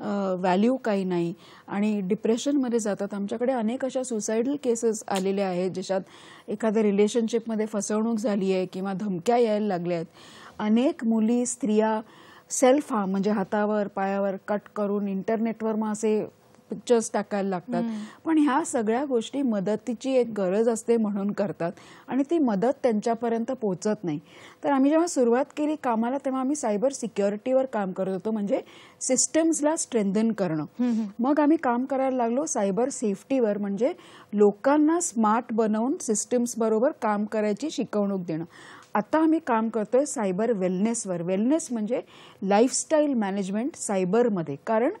व्हॅल्यू काही नाही आणि डिप्रेशनमध्ये जातात आमच्याकडे अनेक अशा सुसाइडल केसेस आलेल्या आहेत ज्याच्यात एखाद्या रिलेशनशिपमध्ये फसवणूक झाली आहे किंवा धमक्या यायला लागल्या आहेत अनेक मुली स्त्रिया सेल्फ हा म्हणजे हातावर पायावर कट करून इंटरनेटवर मग असे पिक्चर्स टाकायला लागतात पण ह्या सगळ्या गोष्टी मदतीची एक गरज असते म्हणून करतात आणि ती मदत त्यांच्यापर्यंत पोहोचत नाही तर आम्ही जेव्हा सुरुवात केली कामाला तेव्हा आम्ही सायबर सिक्युरिटीवर काम करत होतो म्हणजे सिस्टम्सला स्ट्रेंथन करणं मग आम्ही काम करायला लागलो सायबर सेफ्टीवर म्हणजे लोकांना स्मार्ट बनवून सिस्टम्स बरोबर काम करायची शिकवणूक देणं आता आम्ही काम करतोय सायबर वेलनेसवर वेलनेस म्हणजे लाईफस्टाईल मॅनेजमेंट सायबरमध्ये कारण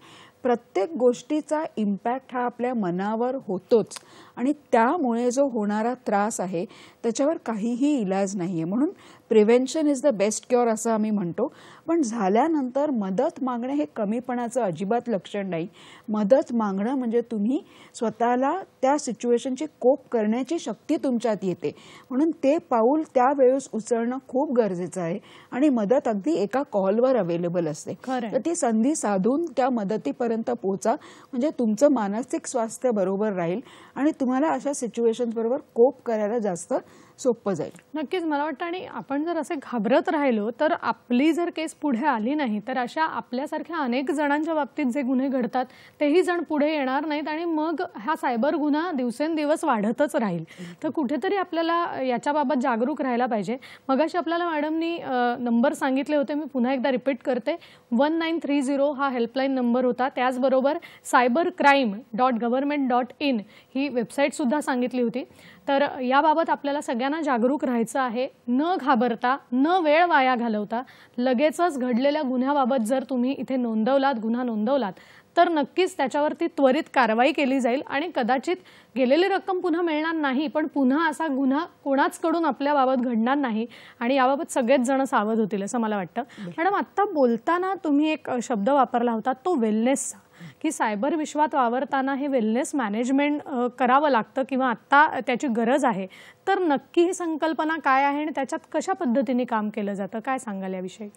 प्रत्येक गोष्टीचा इम्पॅक्ट हा आपल्या मनावर होतोच आणि त्यामुळे जो होणारा त्रास आहे त्याच्यावर काहीही इलाज नाही आहे म्हणून prevention is the best cure असं आम्ही म्हणतो पण झाल्यानंतर मदत मागणं हे कमीपणाचं अजिबात लक्षण नाही मदत मागणं म्हणजे तुम्ही स्वतःला त्या सिच्युएशनची कोप करण्याची शक्ती तुमच्यात येते म्हणून ते पाऊल त्यावेळेस उचलणं खूप गरजेचं आहे आणि मदत अगदी एका कॉलवर अवेलेबल असते तर ती संधी साधून त्या मदतीपर्यंत पोहोचा म्हणजे तुमचं मानसिक स्वास्थ्य बरोबर राहील आणि तुम्हाला अशा सिच्युएशन बरोबर कोप करायला जास्त सोपं जाईल नक्कीच मला वाटतं आणि आपण जर असे घाबरत राहिलो तर आपली जर केस पुढे आली नाही तर अशा आपल्यासारख्या अनेक जणांच्या बाबतीत जे गुन्हे घडतात तेही जण पुढे येणार नाहीत आणि मग हा सायबर गुन्हा दिवसेंदिवस वाढतच राहील तर कुठेतरी आपल्याला याच्याबाबत जागरूक राहायला पाहिजे मग अशी आपल्याला मॅडमनी नंबर सांगितले होते मी पुन्हा एकदा रिपीट करते वन नाईन थ्री झिरो हा हेल्पलाईन नंबर होता त्याचबरोबर cyber crime dot government dot in ही वेबसाईटसुद्धा सांगितली होती तर याबाबत आपल्याला सगळ्यांना जागरूक राहायचं आहे न घाबरता न वेळ वाया घालवता लगेचच घडलेल्या गुन्ह्याबाबत जर तुम्ही इथे नोंदवलात गुन्हा नोंदवलात तर नक्कीच त्याच्यावरती त्वरित कारवाई केली जाईल आणि कदाचित गेलेली रक्कम पुन्हा मिळणार नाही पण पुन्हा असा गुन्हा कोणाचकडून आपल्याबाबत घडणार नाही आणि याबाबत सगळेच जण सावध होतील असं मला वाटतं मॅडम आत्ता बोलताना तुम्ही एक शब्द वापरला होता तो वेलनेसचा की सायबर विश्वात वावरताना हे वेलनेस मॅनेजमेंट करावं लागतं किंवा आत्ता त्याची गरज आहे तर नक्की ही संकल्पना काय आहे आणि त्याच्यात कशा पद्धतीने काम केलं जातं काय सांगाल याविषयी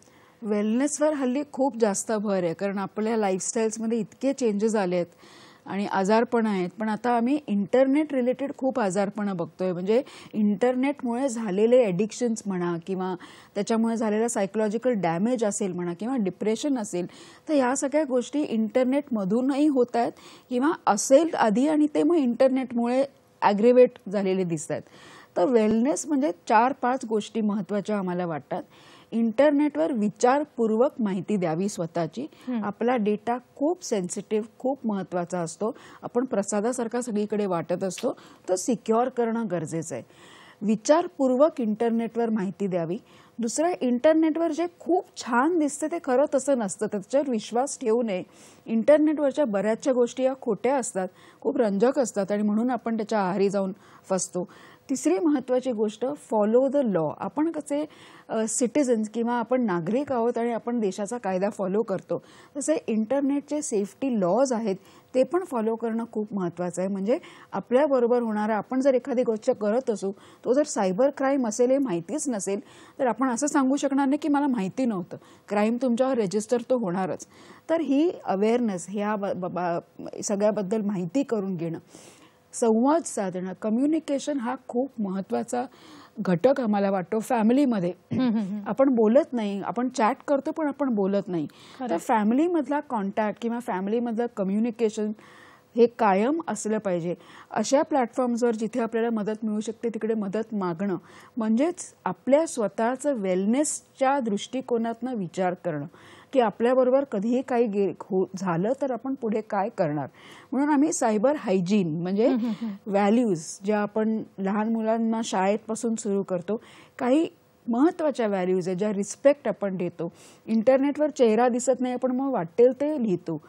वेलनेसवर हल्ली खूप जास्त भर आहे कारण आपल्या लाईफस्टाईल्समध्ये इतके चेंजेस आले आहेत आणि आजारपणं आहेत पण आता आम्ही इंटरनेट रिलेटेड खूप आजारपणं बघतोय आहे म्हणजे इंटरनेटमुळे झालेले ॲडिक्शन्स म्हणा किंवा त्याच्यामुळे झालेला सायकोलॉजिकल डॅमेज असेल म्हणा किंवा डिप्रेशन असेल तर ह्या सगळ्या गोष्टी इंटरनेटमधूनही होत आहेत किंवा असेल आधी आणि ते मग इंटरनेटमुळे ॲग्रिवेट झालेले दिसत आहेत तर वेलनेस म्हणजे चार पाच गोष्टी महत्त्वाच्या आम्हाला वाटतात इंटरनेटवर विचारपूर्वक माहिती द्यावी स्वतःची आपला डेटा खूप सेन्सिटिव्ह खूप महत्त्वाचा असतो आपण प्रसादासारखा सगळीकडे वाटत असतो तर सिक्युअर करणं गरजेचं आहे विचारपूर्वक इंटरनेटवर माहिती द्यावी दुसरं इंटरनेटवर जे खूप छान दिसतं ते खरं तसं नसतं त्याच्यावर विश्वास ठेवू नये इंटरनेटवरच्या बऱ्याचशा गोष्टी या खोट्या असतात खूप रंजक असतात आणि म्हणून आपण त्याच्या आहारी जाऊन फसतो तिसरी महत्त्वाची गोष्ट फॉलो द लॉ आपण कसे सिटिझन्स किंवा आपण नागरिक आहोत आणि आपण देशाचा कायदा फॉलो करतो तसे इंटरनेटचे सेफ्टी लॉज आहेत ते पण फॉलो करणं खूप महत्त्वाचं आहे म्हणजे आपल्याबरोबर होणारा आपण जर एखादी गोष्ट करत असू तो जर सायबर क्राईम असेल हे माहितीच नसेल तर आपण असं सांगू शकणार नाही की मला माहिती नव्हतं क्राईम तुमच्यावर रजिस्टर तो होणारच तर ही अवेअरनेस ह्या बा सगळ्याबद्दल माहिती करून घेणं संवाद साधणं कम्युनिकेशन हा खूप महत्त्वाचा घटक आम्हाला वाटतो फॅमिलीमध्ये आपण बोलत नाही आपण चॅट करतो पण आपण बोलत नाही तर फॅमिलीमधला कॉन्टॅक्ट किंवा फॅमिलीमधलं कम्युनिकेशन हे कायम असलं पाहिजे अशा प्लॅटफॉर्म्सवर जिथे आपल्याला मदत मिळू शकते तिकडे मदत मागणं म्हणजेच आपल्या स्वतःचं वेलनेसच्या दृष्टिकोनातनं विचार करणं की आपल्याबरोबर कधीही काही गे हो झालं तर आपण पुढे काय करणार म्हणून आम्ही सायबर हायजीन म्हणजे व्हॅल्यूज ज्या आपण लहान मुलांना शाळेतपासून सुरू करतो काही महत्त्वाच्या व्हॅल्यूज आहे ज्या रिस्पेक्ट आपण देतो इंटरनेटवर चेहरा दिसत नाही आपण मग वाटेल ते लिहितो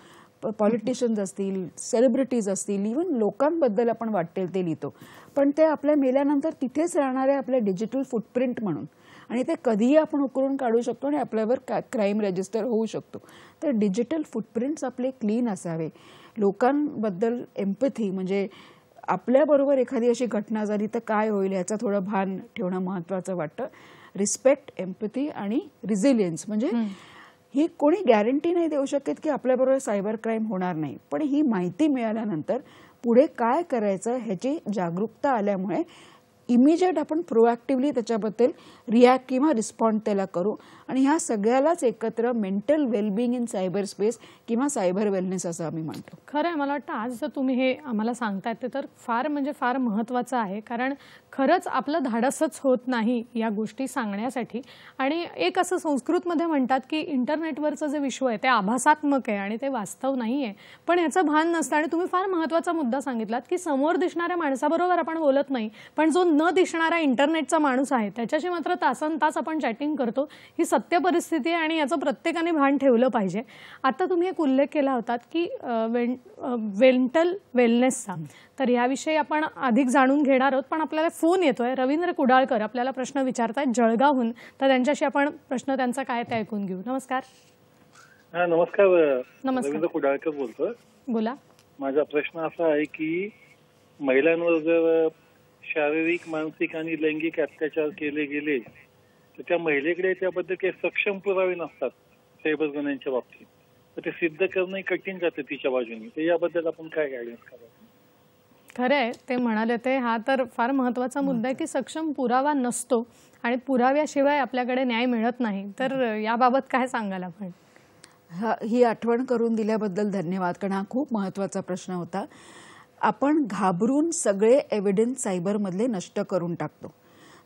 पॉलिटिशियन्स असतील सेलिब्रिटीज असतील इवन लोकांबद्दल आपण वाटेल ते लिहितो पण ते आपल्या मेल्यानंतर तिथेच राहणारे आपल्या डिजिटल फुटप्रिंट म्हणून आणि ते कधीही आपण उकरून काढू शकतो आणि आपल्यावर क्राईम रजिस्टर होऊ शकतो तर डिजिटल फुटप्रिंट्स आपले क्लीन असावे लोकांबद्दल एम्पथी म्हणजे आपल्याबरोबर एखादी अशी घटना झाली तर काय होईल याचं थोडं भान ठेवणं महत्वाचं वाटतं रिस्पेक्ट एम्पथी आणि रिझिलियन्स म्हणजे ही कोणी गॅरंटी नाही देऊ शकत की आपल्याबरोबर सायबर क्राईम होणार नाही पण ही माहिती मिळाल्यानंतर पुढे काय करायचं ह्याची जागरूकता आल्यामुळे इमिजिएट आपण प्रोॲक्टिव्हली त्याच्याबद्दल रिॲक्ट किंवा रिस्पॉन्ड त्याला करू आणि ह्या सगळ्यालाच एकत्र mental wellbeing in cyber space किंवा सायबर वेलनेस असं आम्ही म्हणतो खरं आहे मला वाटतं आज जर तुम्ही हे आम्हाला सांगताय ते तर फार म्हणजे फार महत्त्वाचं आहे कारण खरंच आपलं धाडसच होत नाही या गोष्टी सांगण्यासाठी आणि एक असं संस्कृतमध्ये म्हणतात की इंटरनेटवरचं जे विश्व आहे ते आभासात्मक आहे आणि ते वास्तव नाही आहे पण याचं भान नसतं आणि तुम्ही फार महत्त्वाचा मुद्दा सांगितलात की समोर दिसणाऱ्या माणसाबरोबर आपण बोलत नाही पण जो न दिसणारा इंटरनेटचा माणूस आहे त्याच्याशी मात्र तासन तास आपण चॅटिंग करतो ही सत्य परिस्थिती आणि याचं प्रत्येकाने भान ठेवलं पाहिजे आता तुम्ही एक उल्लेख केला होता की वेंटल वेलनेसचा तर याविषयी आपण अधिक जाणून घेणार आहोत पण आपल्याला फोन येतोय रवींद्र कुडाळकर आपल्याला प्रश्न विचारतायत जळगावहून तर त्यांच्याशी आपण प्रश्न त्यांचा काय ते ऐकून घेऊ नमस्कार नमस्कार नमस्कार कुडाळकर बोलतो बोला माझा प्रश्न असा आहे की महिलांवर जर शारीरिक मानसिक आणि लैंगिक अत्याचार केले गेले तर त्या महिलेकडे त्याबद्दल काही सक्षम पुरावे नसतात सायबर गुन्ह्यांच्या बाबतीत तर ते सिद्ध करणं कठीण जाते तिच्या बाजूने तर याबद्दल आपण काय गायडन्स करायचं खरंय ते म्हणाले ते हा तर फार महत्त्वाचा मुद्दा आहे की सक्षम पुरावा नसतो आणि पुराव्याशिवाय आपल्याकडे न्याय मिळत नाही तर याबाबत काय सांगाल आपण ही आठवण करून दिल्याबद्दल धन्यवाद कारण हा खूप महत्त्वाचा प्रश्न होता आपण घाबरून सगळे एव्हिडन्स सायबरमधले नष्ट करून टाकतो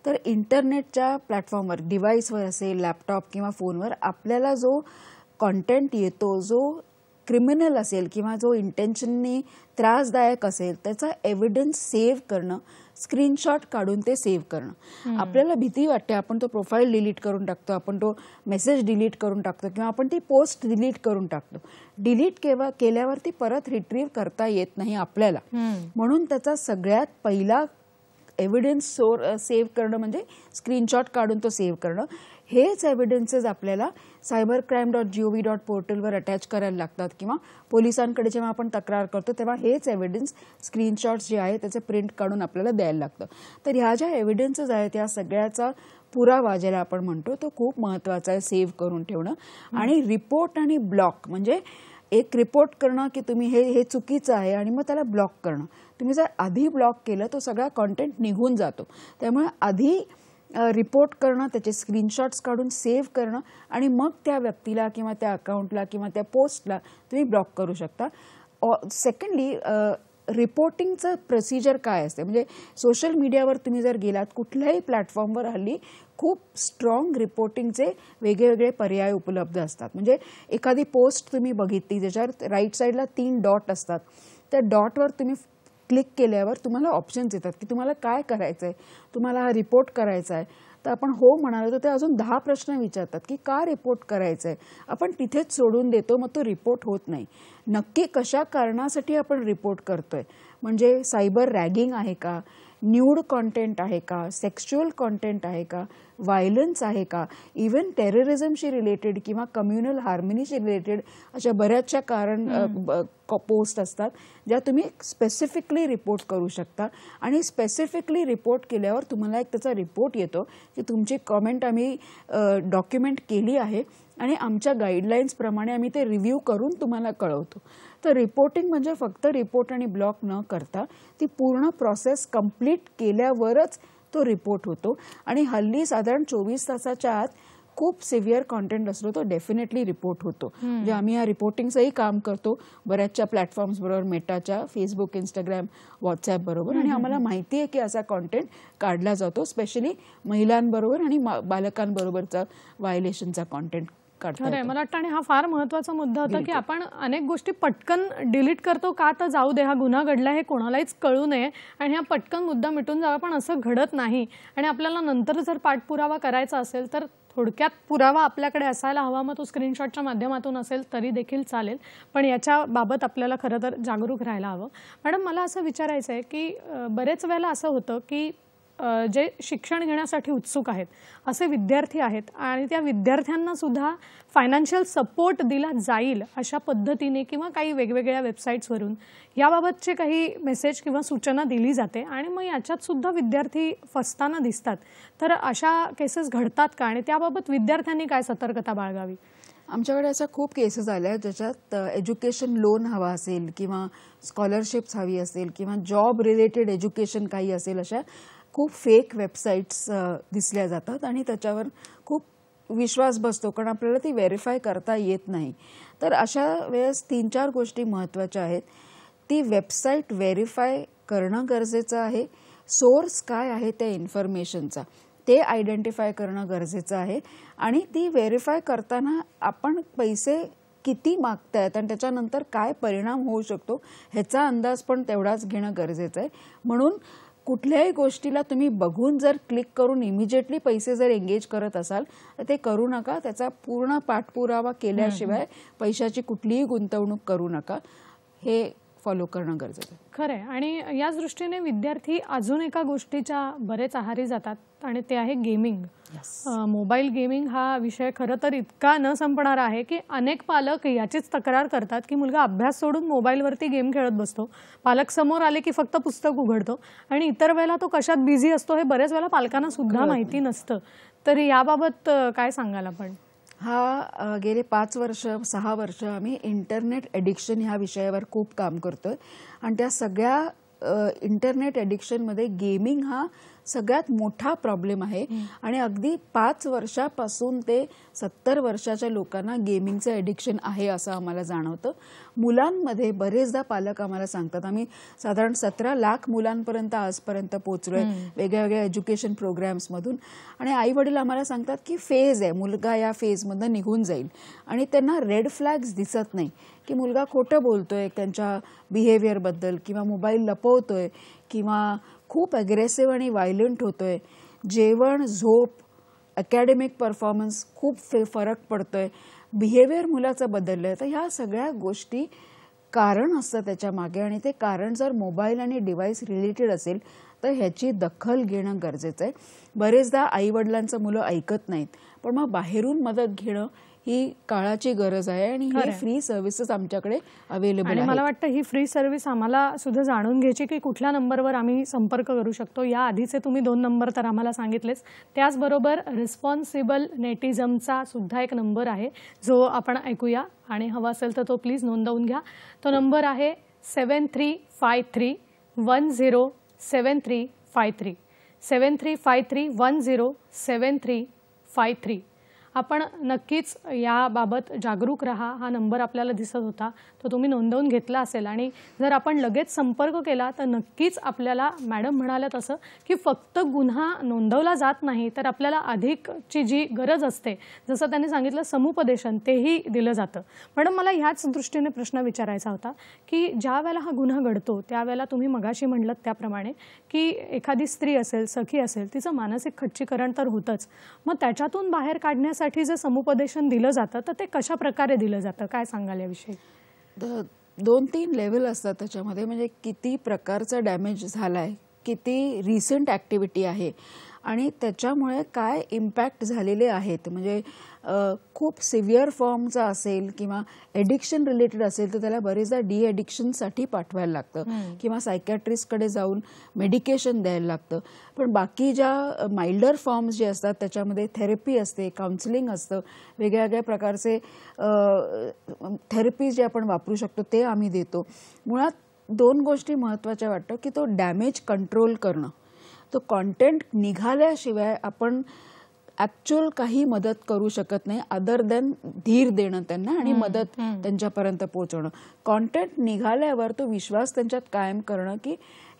तर इंटरनेटच्या प्लॅटफॉर्मवर डिव्हाइसवर असेल लॅपटॉप किंवा फोनवर आपल्याला जो कॉन्टेंट येतो जो क्रिमिनल असेल किंवा जो इंटेन्शनने त्रासदायक असेल त्याचा एव्हिडन्स सेव्ह करणं स्क्रीनशॉट काढून ते सेव्ह करणं आपल्याला भीती वाटते आपण तो प्रोफाईल डिलीट करून टाकतो आपण तो मेसेज डिलीट करून टाकतो किंवा आपण ती पोस्ट डिलीट करून टाकतो डिलीट केव्हा केल्यावरती परत रिट्रीव्ह करता येत नाही आपल्याला म्हणून त्याचा सगळ्यात पहिला एव्हिडन्स सोर सेव्ह करणं म्हणजे स्क्रीनशॉट काढून तो सेव्ह करणं हेच एव्हिडन्सेस आपल्याला cyber crime dot G O V dot पोर्टलवर अटॅच करायला लागतात किंवा पोलिसांकडे जेव्हा आपण तक्रार करतो तेव्हा हेच एव्हिडन्स स्क्रीनशॉट्स जे आहे त्याचे प्रिंट काढून आपल्याला द्यायला लागतं तर ह्या ज्या एव्हिडन्सेस आहेत या सगळ्याचा पुरावा ज्याला आपण म्हणतो तो खूप महत्त्वाचा आहे सेव्ह करून ठेवणं आणि रिपोर्ट आणि ब्लॉक म्हणजे एक रिपोर्ट करणं की तुम्ही हे हे चुकीचं आहे आणि मग त्याला ब्लॉक करणं तुम्ही जर आधी ब्लॉक केलं तो सगळा कॉन्टेंट निघून जातो त्यामुळे आधी रिपोर्ट करणं त्याचे स्क्रीनशॉट्स काढून सेव्ह करणं आणि मग त्या व्यक्तीला किंवा त्या अकाउंटला किंवा त्या पोस्टला तुम्ही ब्लॉक करू शकता सेकंडली रिपोर्टिंगचं प्रोसिजर काय असते म्हणजे सोशल मीडियावर तुम्ही जर गेलात कुठल्याही प्लॅटफॉर्मवर हल्ली खूप स्ट्रॉंग रिपोर्टिंगचे वेगळेवेगळे पर्याय उपलब्ध असतात म्हणजे एखादी पोस्ट तुम्ही बघितली ज्याच्यावर राईट साईडला तीन डॉट असतात त्या डॉटवर तुम्ही क्लिक केल्यावर तुम्हाला ऑप्शन्स येतात की तुम्हाला काय करायचं आहे तुम्हाला हा रिपोर्ट करायचा आहे तर आपण हो म्हणालो तर ते अजून दहा प्रश्न विचारतात की का रिपोर्ट करायचं आहे आपण तिथेच सोडून देतो मग तो रिपोर्ट होत नाही नक्की कशा कारणासाठी आपण रिपोर्ट करतोय म्हणजे सायबर रॅगिंग आहे का न्यूड कॉन्टेंट आहे का सेक्शुअल कॉन्टेंट आहे का व्हायलन्स आहे का इवन टेररिझमशी रिलेटेड किंवा कम्युनल हार्मनीशी रिलेटेड अशा बऱ्याचशा कारण पोस्ट असतात ज्या तुम्ही स्पेसिफिकली रिपोर्ट करू शकता आणि स्पेसिफिकली रिपोर्ट केल्यावर तुम्हाला एक त्याचा रिपोर्ट येतो की तुमची कमेंट आम्ही डॉक्युमेंट केली आहे आणि आमच्या गाईडलाईन्सप्रमाणे आम्ही ते रिव्ह्यू करून तुम्हाला कळवतो तर रिपोर्टिंग म्हणजे फक्त रिपोर्ट आणि ब्लॉक न करता ती पूर्ण प्रोसेस कम्प्लीट केल्यावरच तो रिपोर्ट होतो आणि हल्ली साधारण चोवीस तासाच्या आत खूप सिव्हिअर कॉन्टेंट असलो तो डेफिनेटली रिपोर्ट होतो म्हणजे आम्ही या रिपोर्टिंगचंही काम करतो बऱ्याचशा प्लॅटफॉर्म्स बरोबर मेटाच्या फेसबुक इंस्टाग्राम व्हॉट्सअप बरोबर आणि आम्हाला माहिती आहे की असा कॉन्टेंट काढला जातो स्पेशली महिलांबरोबर आणि बालकांबरोबरचा व्हायलेशनचा कॉन्टेंट खरंय मला वाटतं आणि हा फार महत्वाचा मुद्दा होता की आपण अनेक गोष्टी पटकन डिलीट करतो का तर जाऊ दे हा गुन्हा घडला हे कोणालाच कळू नये आणि हा पटकन मुद्दा मिटून जावा पण असं घडत नाही आणि आपल्याला नंतर जर पाठपुरावा करायचा असेल तर थोडक्यात पुरावा आपल्याकडे असायला हवा मग तो स्क्रीनशॉटच्या माध्यमातून असेल तरी देखील चालेल पण याच्याबाबत आपल्याला खरं तर जागरूक राहायला हवं मॅडम मला असं विचारायचं आहे की बरेच वेळेला असं होतं की जे शिक्षण घेण्यासाठी उत्सुक आहेत असे विद्यार्थी आहेत आणि त्या विद्यार्थ्यांना सुद्धा फायनान्शियल सपोर्ट दिला जाईल अशा पद्धतीने किंवा काही वेगवेगळ्या वेबसाईट्सवरून याबाबतचे काही मेसेज किंवा सूचना दिली जाते आणि मग याच्यातसुद्धा विद्यार्थी फसताना दिसतात तर अशा केसेस घडतात का आणि त्याबाबत विद्यार्थ्यांनी काय सतर्कता बाळगावी आमच्याकडे अशा खूप केसेस आल्या ज्याच्यात एज्युकेशन लोन हवा असेल किंवा स्कॉलरशिप्स हवी असेल किंवा जॉब रिलेटेड एज्युकेशन काही असेल अशा खूप फेक वेबसाईट्स दिसल्या जातात आणि त्याच्यावर खूप विश्वास बसतो कारण आपल्याला ती व्हेरीफाय करता येत नाही तर अशा वेळेस तीन चार गोष्टी महत्त्वाच्या आहेत ती वेबसाईट व्हेरीफाय करणं गरजेचं आहे सोर्स काय आहे त्या इन्फॉर्मेशनचा ते आयडेंटिफाय करणं गरजेचं आहे आणि ती व्हेरीफाय करताना आपण पैसे किती मागतायत आणि त्याच्यानंतर काय परिणाम होऊ शकतो ह्याचा अंदाज पण तेवढाच घेणं गरजेचं आहे म्हणून कुठल्याही गोष्टीला तुम्ही बघून जर क्लिक करून इमिजिएटली पैसे जर एंगेज करत असाल तर ते करू नका त्याचा पूर्ण पाठपुरावा केल्याशिवाय पैशाची कुठलीही गुंतवणूक करू नका हे फॉलो करणं गरजेचं आहे खरं आहे आणि या दृष्टीने विद्यार्थी अजून एका गोष्टीच्या बरेच आहारी जातात आणि ते आहे गेमिंग मोबाईल गेमिंग हा विषय खरं तर इतका न संपणार आहे की अनेक पालक याचीच तक्रार करतात की मुलगा अभ्यास सोडून मोबाईलवरती गेम खेळत बसतो पालक समोर आले की फक्त पुस्तक उघडतो आणि इतर वेळेला तो कशात बिझी असतो हे बऱ्याच वेळेला पालकांना सुद्धा माहिती नसतं तर याबाबत काय सांगाल आपण हा गेले पाच वर्ष सहा वर्ष आम्ही इंटरनेट ॲडिक्शन ह्या विषयावर खूप काम करतो आहे आणि त्या सगळ्या इंटरनेट ॲडिक्शनमध्ये गेमिंग हा सगळ्यात मोठा प्रॉब्लेम आहे आणि अगदी पाच वर्षापासून ते सत्तर वर्षाच्या लोकांना गेमिंगचं ॲडिक्शन आहे असं आम्हाला जाणवतं मुलांमध्ये बरेचदा पालक आम्हाला सांगतात आम्ही साधारण सतरा लाख मुलांपर्यंत आजपर्यंत पोचलो आहे वेगळ्या वेगळ्या एज्युकेशन प्रोग्राम्समधून आणि आई वडील आम्हाला सांगतात की फेज आहे मुलगा या फेजमधनं निघून जाईल आणि त्यांना रेड फ्लॅग्स दिसत नाही की मुलगा खोटं बोलतोय त्यांच्या बिहेवियरबद्दल किंवा मोबाईल लपवतोय किंवा खूप ॲग्रेसिव्ह आणि वायलंट होतो आहे जेवण झोप अकॅडमिक परफॉर्मन्स खूप फे फरक पडतो आहे बिहेवियर मुलाचं बदललं आहे तर ह्या सगळ्या गोष्टी कारण असतं त्याच्या मागे आणि ते कारण जर मोबाईल आणि डिव्हाइस रिलेटेड असेल तर ह्याची दखल घेणं गरजेचं आहे बरेचदा आईवडिलांचं मुलं ऐकत नाहीत पण मग बाहेरून मदत घेणं ही काळाची गरज आहे आणि ही फ्री सर्व्हिसेस आमच्याकडे अवेलेबल आणि मला वाटतं ही फ्री सर्व्हिस आम्हाला सुद्धा जाणून घ्यायची की कुठल्या नंबरवर आम्ही संपर्क करू शकतो या आधीचे तुम्ही दोन नंबर तर आम्हाला सांगितलेच त्याचबरोबर रिस्पॉन्सिबल नेटिझमचा सुद्धा एक नंबर आहे जो आपण ऐकूया आणि हवा असेल तर तो प्लीज नोंदवून घ्या तो नंबर आहे seven three five three one zero seven three five three seven three five three one zero seven three five three आपण नक्कीच याबाबत जागरूक रहा हा नंबर आपल्याला दिसत होता तो तुम्ही नोंदवून घेतला असेल आणि जर आपण लगेच संपर्क केला तर नक्कीच आपल्याला मॅडम म्हणाल्या तसं की फक्त गुन्हा नोंदवला जात नाही तर आपल्याला अधिकची जी गरज असते जसं त्यांनी सांगितलं समुपदेशन तेही दिलं जातं मॅडम मला ह्याच दृष्टीने प्रश्न विचारायचा होता की ज्या वेळेला हा गुन्हा घडतो त्यावेळेला तुम्ही मगाशी म्हणलं त्याप्रमाणे की एखादी स्त्री असेल सखी असेल तिचं मानसिक खच्चीकरण तर होतंच मग त्याच्यातून बाहेर काढण्यासाठी मुलांसाठी जे समुपदेशन दिलं जातं तर ते कशा प्रकारे दिलं जातं काय सांगाल याविषयी दोन तीन लेवल असतात त्याच्यामध्ये म्हणजे किती प्रकारचं डॅमेज झाला किती रिसेंट ऍक्टिव्हिटी आहे आणि त्याच्यामुळे काय इम्पॅक्ट झालेले आहेत म्हणजे खूप सिव्हिअर फॉर्मचा असेल किंवा ॲडिक्शन रिलेटेड असेल तर त्याला बरेचदा डी ॲडिक्शनसाठी पाठवायला लागतं किंवा सायकॅट्रिस्टकडे जाऊन मेडिकेशन द्यायला लागतं पण बाकी ज्या माइल्डर फॉर्म्स जे असतात त्याच्यामध्ये थेरपी असते काउन्सिलिंग असतं वेगळ्या वेगळ्या प्रकारचे थेरपी जे आपण वापरू शकतो ते आम्ही देतो मुळात दोन गोष्टी महत्त्वाच्या वाटतं की तो डॅमेज कंट्रोल करणं तो कॉन्टेंट निघाल्याशिवाय आपण ऍक्च्युअल काही मदत करू शकत नाही अदर देन धीर देणं त्यांना आणि मदत त्यांच्यापर्यंत पोहोचवणं कॉन्टेंट निघाल्यावर तो विश्वास त्यांच्यात कायम करणं की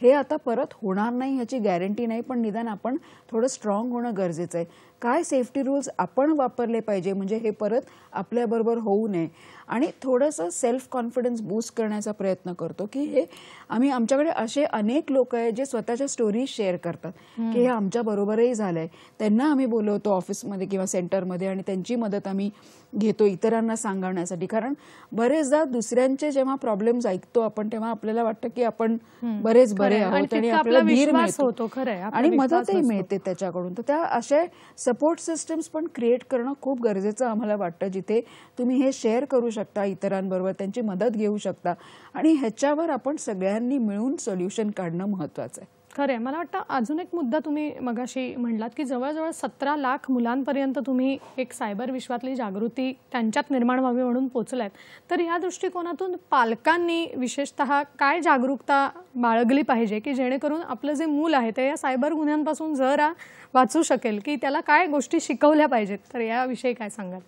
हे आता परत होणार नाही ह्याची गॅरंटी नाही पण निदान आपण थोडं स्ट्रॉंग होणं गरजेचं आहे काय सेफ्टी रूल्स आपण वापरले पाहिजे म्हणजे हे परत आपल्याबरोबर होऊ नये आणि थोडंसं सेल्फ कॉन्फिडन्स बूस्ट करण्याचा प्रयत्न करतो की हे आम्ही आमच्याकडे असे अनेक लोक आहे जे स्वतःच्या स्टोरीज शेअर करतात की हे आमच्या बरोबरही झालंय त्यांना आम्ही बोलवतो ऑफिसमध्ये किंवा सेंटरमध्ये आणि त्यांची मदत आम्ही घेतो इतरांना सांगण्यासाठी कारण बरेचदा दुसऱ्यांचे जेव्हा प्रॉब्लेम्स ऐकतो आपण तेव्हा आपल्याला वाटतं की आपण बरेच बरे हो, आणि मदतही मिळते त्याच्याकडून तर त्या असे सपोर्ट सिस्टम्स पण क्रिएट करणं खूप गरजेचं आम्हाला वाटतं जिथे तुम्ही हे शेअर करू शकता इतरांबरोबर त्यांची मदत घेऊ शकता आणि ह्याच्यावर आपण सगळ्यांनी मिळून सोल्युशन काढणं महत्त्वाचं आहे खरं आहे मला वाटतं अजून एक मुद्दा तुम्ही मगाशी म्हणलात की जवळजवळ सतरा लाख मुलांपर्यंत तुम्ही एक सायबर विश्वातली जागृती त्यांच्यात निर्माण व्हावी म्हणून पोचलायत तर या दृष्टिकोनातून पालकांनी विशेषत काय जागरूकता बाळगली पाहिजे की जेणेकरून आपलं जे मूल आहे ते या सायबर गुन्ह्यांपासून जरा वाचू शकेल की त्याला काय गोष्टी शिकवल्या पाहिजेत तर याविषयी काय सांगाल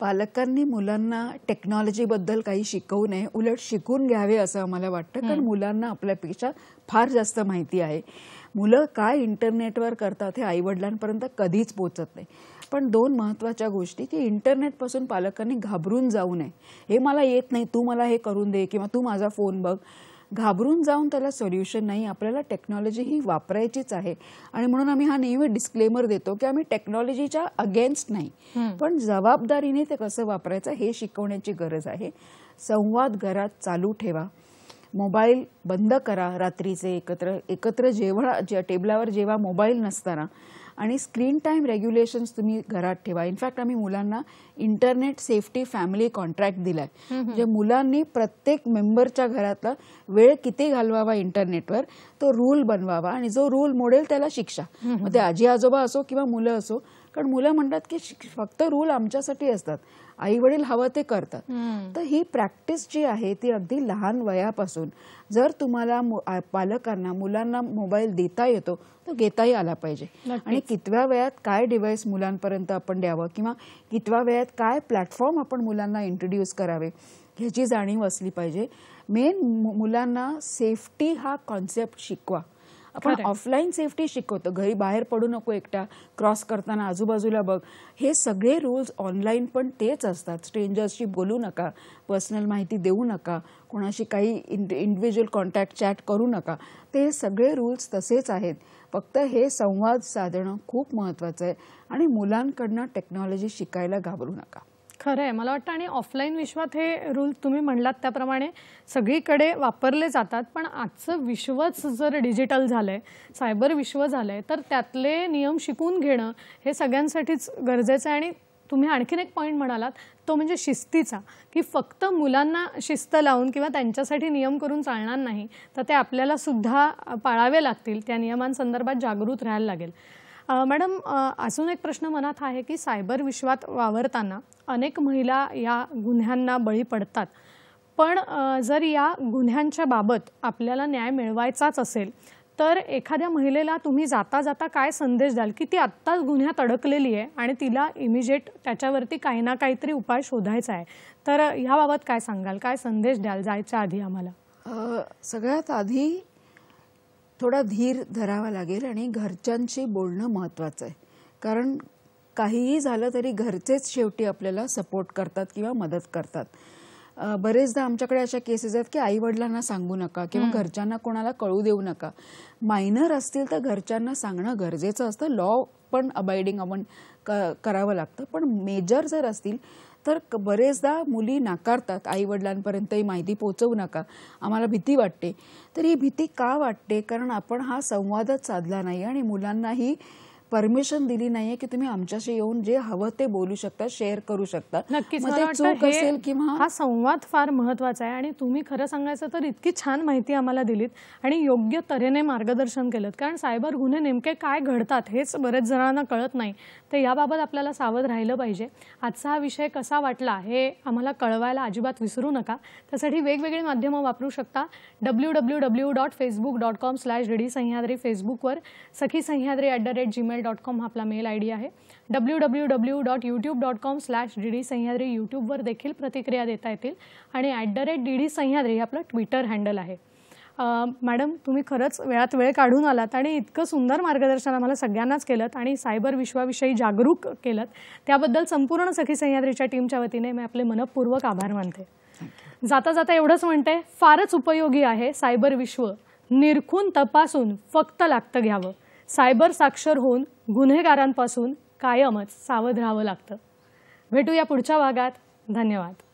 पालकांनी मुलांना टेक्नॉलॉजीबद्दल काही शिकवू नये उलट शिकून घ्यावे असं आम्हाला वाटतं कारण मुलांना आपल्यापेक्षा फार जास्त माहिती आहे मुलं काय इंटरनेटवर करतात हे आईवडिलांपर्यंत कधीच पोचत नाही पण दोन महत्वाच्या गोष्टी की इंटरनेटपासून पालकांनी घाबरून जाऊ नये हे मला येत नाही तू मला हे करून दे किंवा तू माझा फोन बघ घाबरून जाऊन त्याला सोल्युशन नाही आपल्याला टेक्नॉलॉजी ही वापरायचीच आहे आणि म्हणून आम्ही हा नेहमी डिस्क्लेमर देतो की आम्ही टेक्नॉलॉजीच्या अगेन्स्ट नाही पण जबाबदारीने ते कसं वापरायचं हे शिकवण्याची गरज आहे संवाद घरात चालू ठेवा मोबाईल बंद करा रात्रीचे एकत्र एकत्र जेव्हा टेबलावर जेव्हा मोबाईल नसताना आणि स्क्रीन टाईम रेग्युलेशन्स तुम्ही घरात ठेवा इनफॅक्ट आम्ही मुलांना इंटरनेट सेफ्टी फॅमिली कॉन्ट्रॅक्ट दिलाय म्हणजे मुलांनी प्रत्येक मेंबरच्या घरातला वेळ किती घालवावा इंटरनेटवर तो रूल बनवावा आणि जो रूल मोडेल त्याला शिक्षा मग ते आजी आजोबा असो किंवा मुलं असो कारण मुलं म्हणतात की फक्त रूल आमच्यासाठी असतात आई वडील हवं ते करतात तर ही प्रॅक्टिस जी आहे ती अगदी लहान वयापासून जर तुम्हाला पालकांना मुलांना मोबाईल देता येतो तो घेताही आला पाहिजे आणि कितव्या वेळात काय डिव्हाइस मुलांपर्यंत आपण द्यावं किंवा कितव्या वेळात काय प्लॅटफॉर्म आपण मुलांना इंट्रोड्यूस करावे ह्याची जाणीव असली पाहिजे मेन मुलांना सेफ्टी हा कॉन्सेप्ट शिकवा आपण ऑफलाईन सेफ्टी शिकवतो घरी बाहेर पडू नको एकटा क्रॉस करताना आजूबाजूला बघ हे सगळे रूल्स ऑनलाईन पण तेच असतात स्ट्रेंजर्सशी बोलू नका पर्सनल माहिती देऊ नका कोणाशी काही इंडिव्हिज्युअल कॉन्टॅक्ट चॅट करू नका ते सगळे रूल्स तसेच आहेत फक्त हे संवाद साधणं खूप महत्वाचं आहे आणि मुलांकडनं टेक्नॉलॉजी शिकायला घाबरू नका खरं आहे मला वाटतं आणि ऑफलाईन विश्वात हे रूल तुम्ही म्हणलात त्याप्रमाणे सगळीकडे वापरले जातात पण आजचं विश्वच जर डिजिटल झालं आहे सायबर विश्व झालं आहे तर त्यातले नियम शिकून घेणं हे सगळ्यांसाठीच गरजेचं आहे आणि तुम्ही आणखीन एक पॉईंट म्हणालात तो म्हणजे शिस्तीचा की फक्त मुलांना शिस्त लावून किंवा त्यांच्यासाठी नियम करून चालणार नाही तर ते आपल्याला सुद्धा पाळावे लागतील त्या नियमांसंदर्भात जागृत राहायला लागेल मॅडम अजून एक प्रश्न मनात आहे की सायबर विश्वात वावरताना अनेक महिला या गुन्ह्यांना बळी पडतात पण जर या गुन्ह्यांच्या बाबत आपल्याला न्याय मिळवायचाच असेल तर एखाद्या महिलेला तुम्ही जाता जाता काय संदेश द्याल की ती आत्ताच गुन्ह्यात अडकलेली आहे आणि तिला इमिजिएट त्याच्यावरती काही ना काहीतरी उपाय शोधायचा आहे तर ह्याबाबत काय सांगाल काय संदेश द्याल जायच्या आधी आम्हाला सगळ्यात आधी थोडा धीर धरावा लागेल आणि घरच्यांशी बोलणं महत्वाचं आहे कारण काहीही झालं तरी घरचेच शेवटी आपल्याला सपोर्ट करतात किंवा मदत करतात बरेचदा आमच्याकडे अशा केसेस आहेत की आई वडिलांना सांगू नका किंवा घरच्यांना कोणाला कळू देऊ नका मायनर असतील तर घरच्यांना सांगणं गरजेचं असतं लॉ पण अबायडिंग आपण करावं लागतं पण मेजर जर असतील तर बरेचदा मुली नाकारतात आईवडिलांपर्यंत ही माहिती पोहोचवू नका आम्हाला भीती वाटते तर ही भीती का वाटते कारण आपण हा संवादच साधला नाही आणि मुलांनाही परमिशन दिली नाहीये की तुम्ही आमच्याशी येऊन जे हवं ते बोलू शकता शेअर करू शकता नक्कीच चूक असेल किंवा हा संवाद फार महत्वाचा आहे आणि तुम्ही खरं सांगायचं तर इतकी छान माहिती आम्हाला दिलीत आणि योग्य तऱ्हेने मार्गदर्शन केलं कारण सायबर गुन्हे नेमके काय घडतात हेच बरेच जणांना कळत नाही तर याबाबत आपल्याला सावध राहिलं पाहिजे आजचा हा विषय कसा वाटला हे आम्हाला कळवायला अजिबात विसरू नका त्यासाठी वेगवेगळी माध्यमं वापरू शकता W W W dot Facebook dot com slash D Sahyadri फेसबुकवर Sakhi Sahyadri at the rate Gmail Gmail dot com हा आपला मेल आय डी आहे W W W dot YouTube dot com slash D D Sahyadri यूट्यूबवर देखील प्रतिक्रिया देता येतील आणि at the rate D D Sahyadri हे आपलं ट्विटर हँडल आहे मॅडम तुम्ही खरंच वेळात वेळ काढून आलात आणि इतकं सुंदर मार्गदर्शन आम्हाला सगळ्यांनाच केलं आणि सायबर विश्वाविषयी जागरूक केलं त्याबद्दल संपूर्ण सखी सह्याद्रीच्या टीमच्या वतीने मी आपले मनपूर्वक आभार मानते जाता जाता एवढंच म्हणते फारच उपयोगी आहे सायबर विश्व निरखून तपासून फक्त लागतं घ्यावं सायबर साक्षर होऊन गुन्हेगारांपासून कायमच सावध राहावं लागतं भेटूया पुढच्या भागात धन्यवाद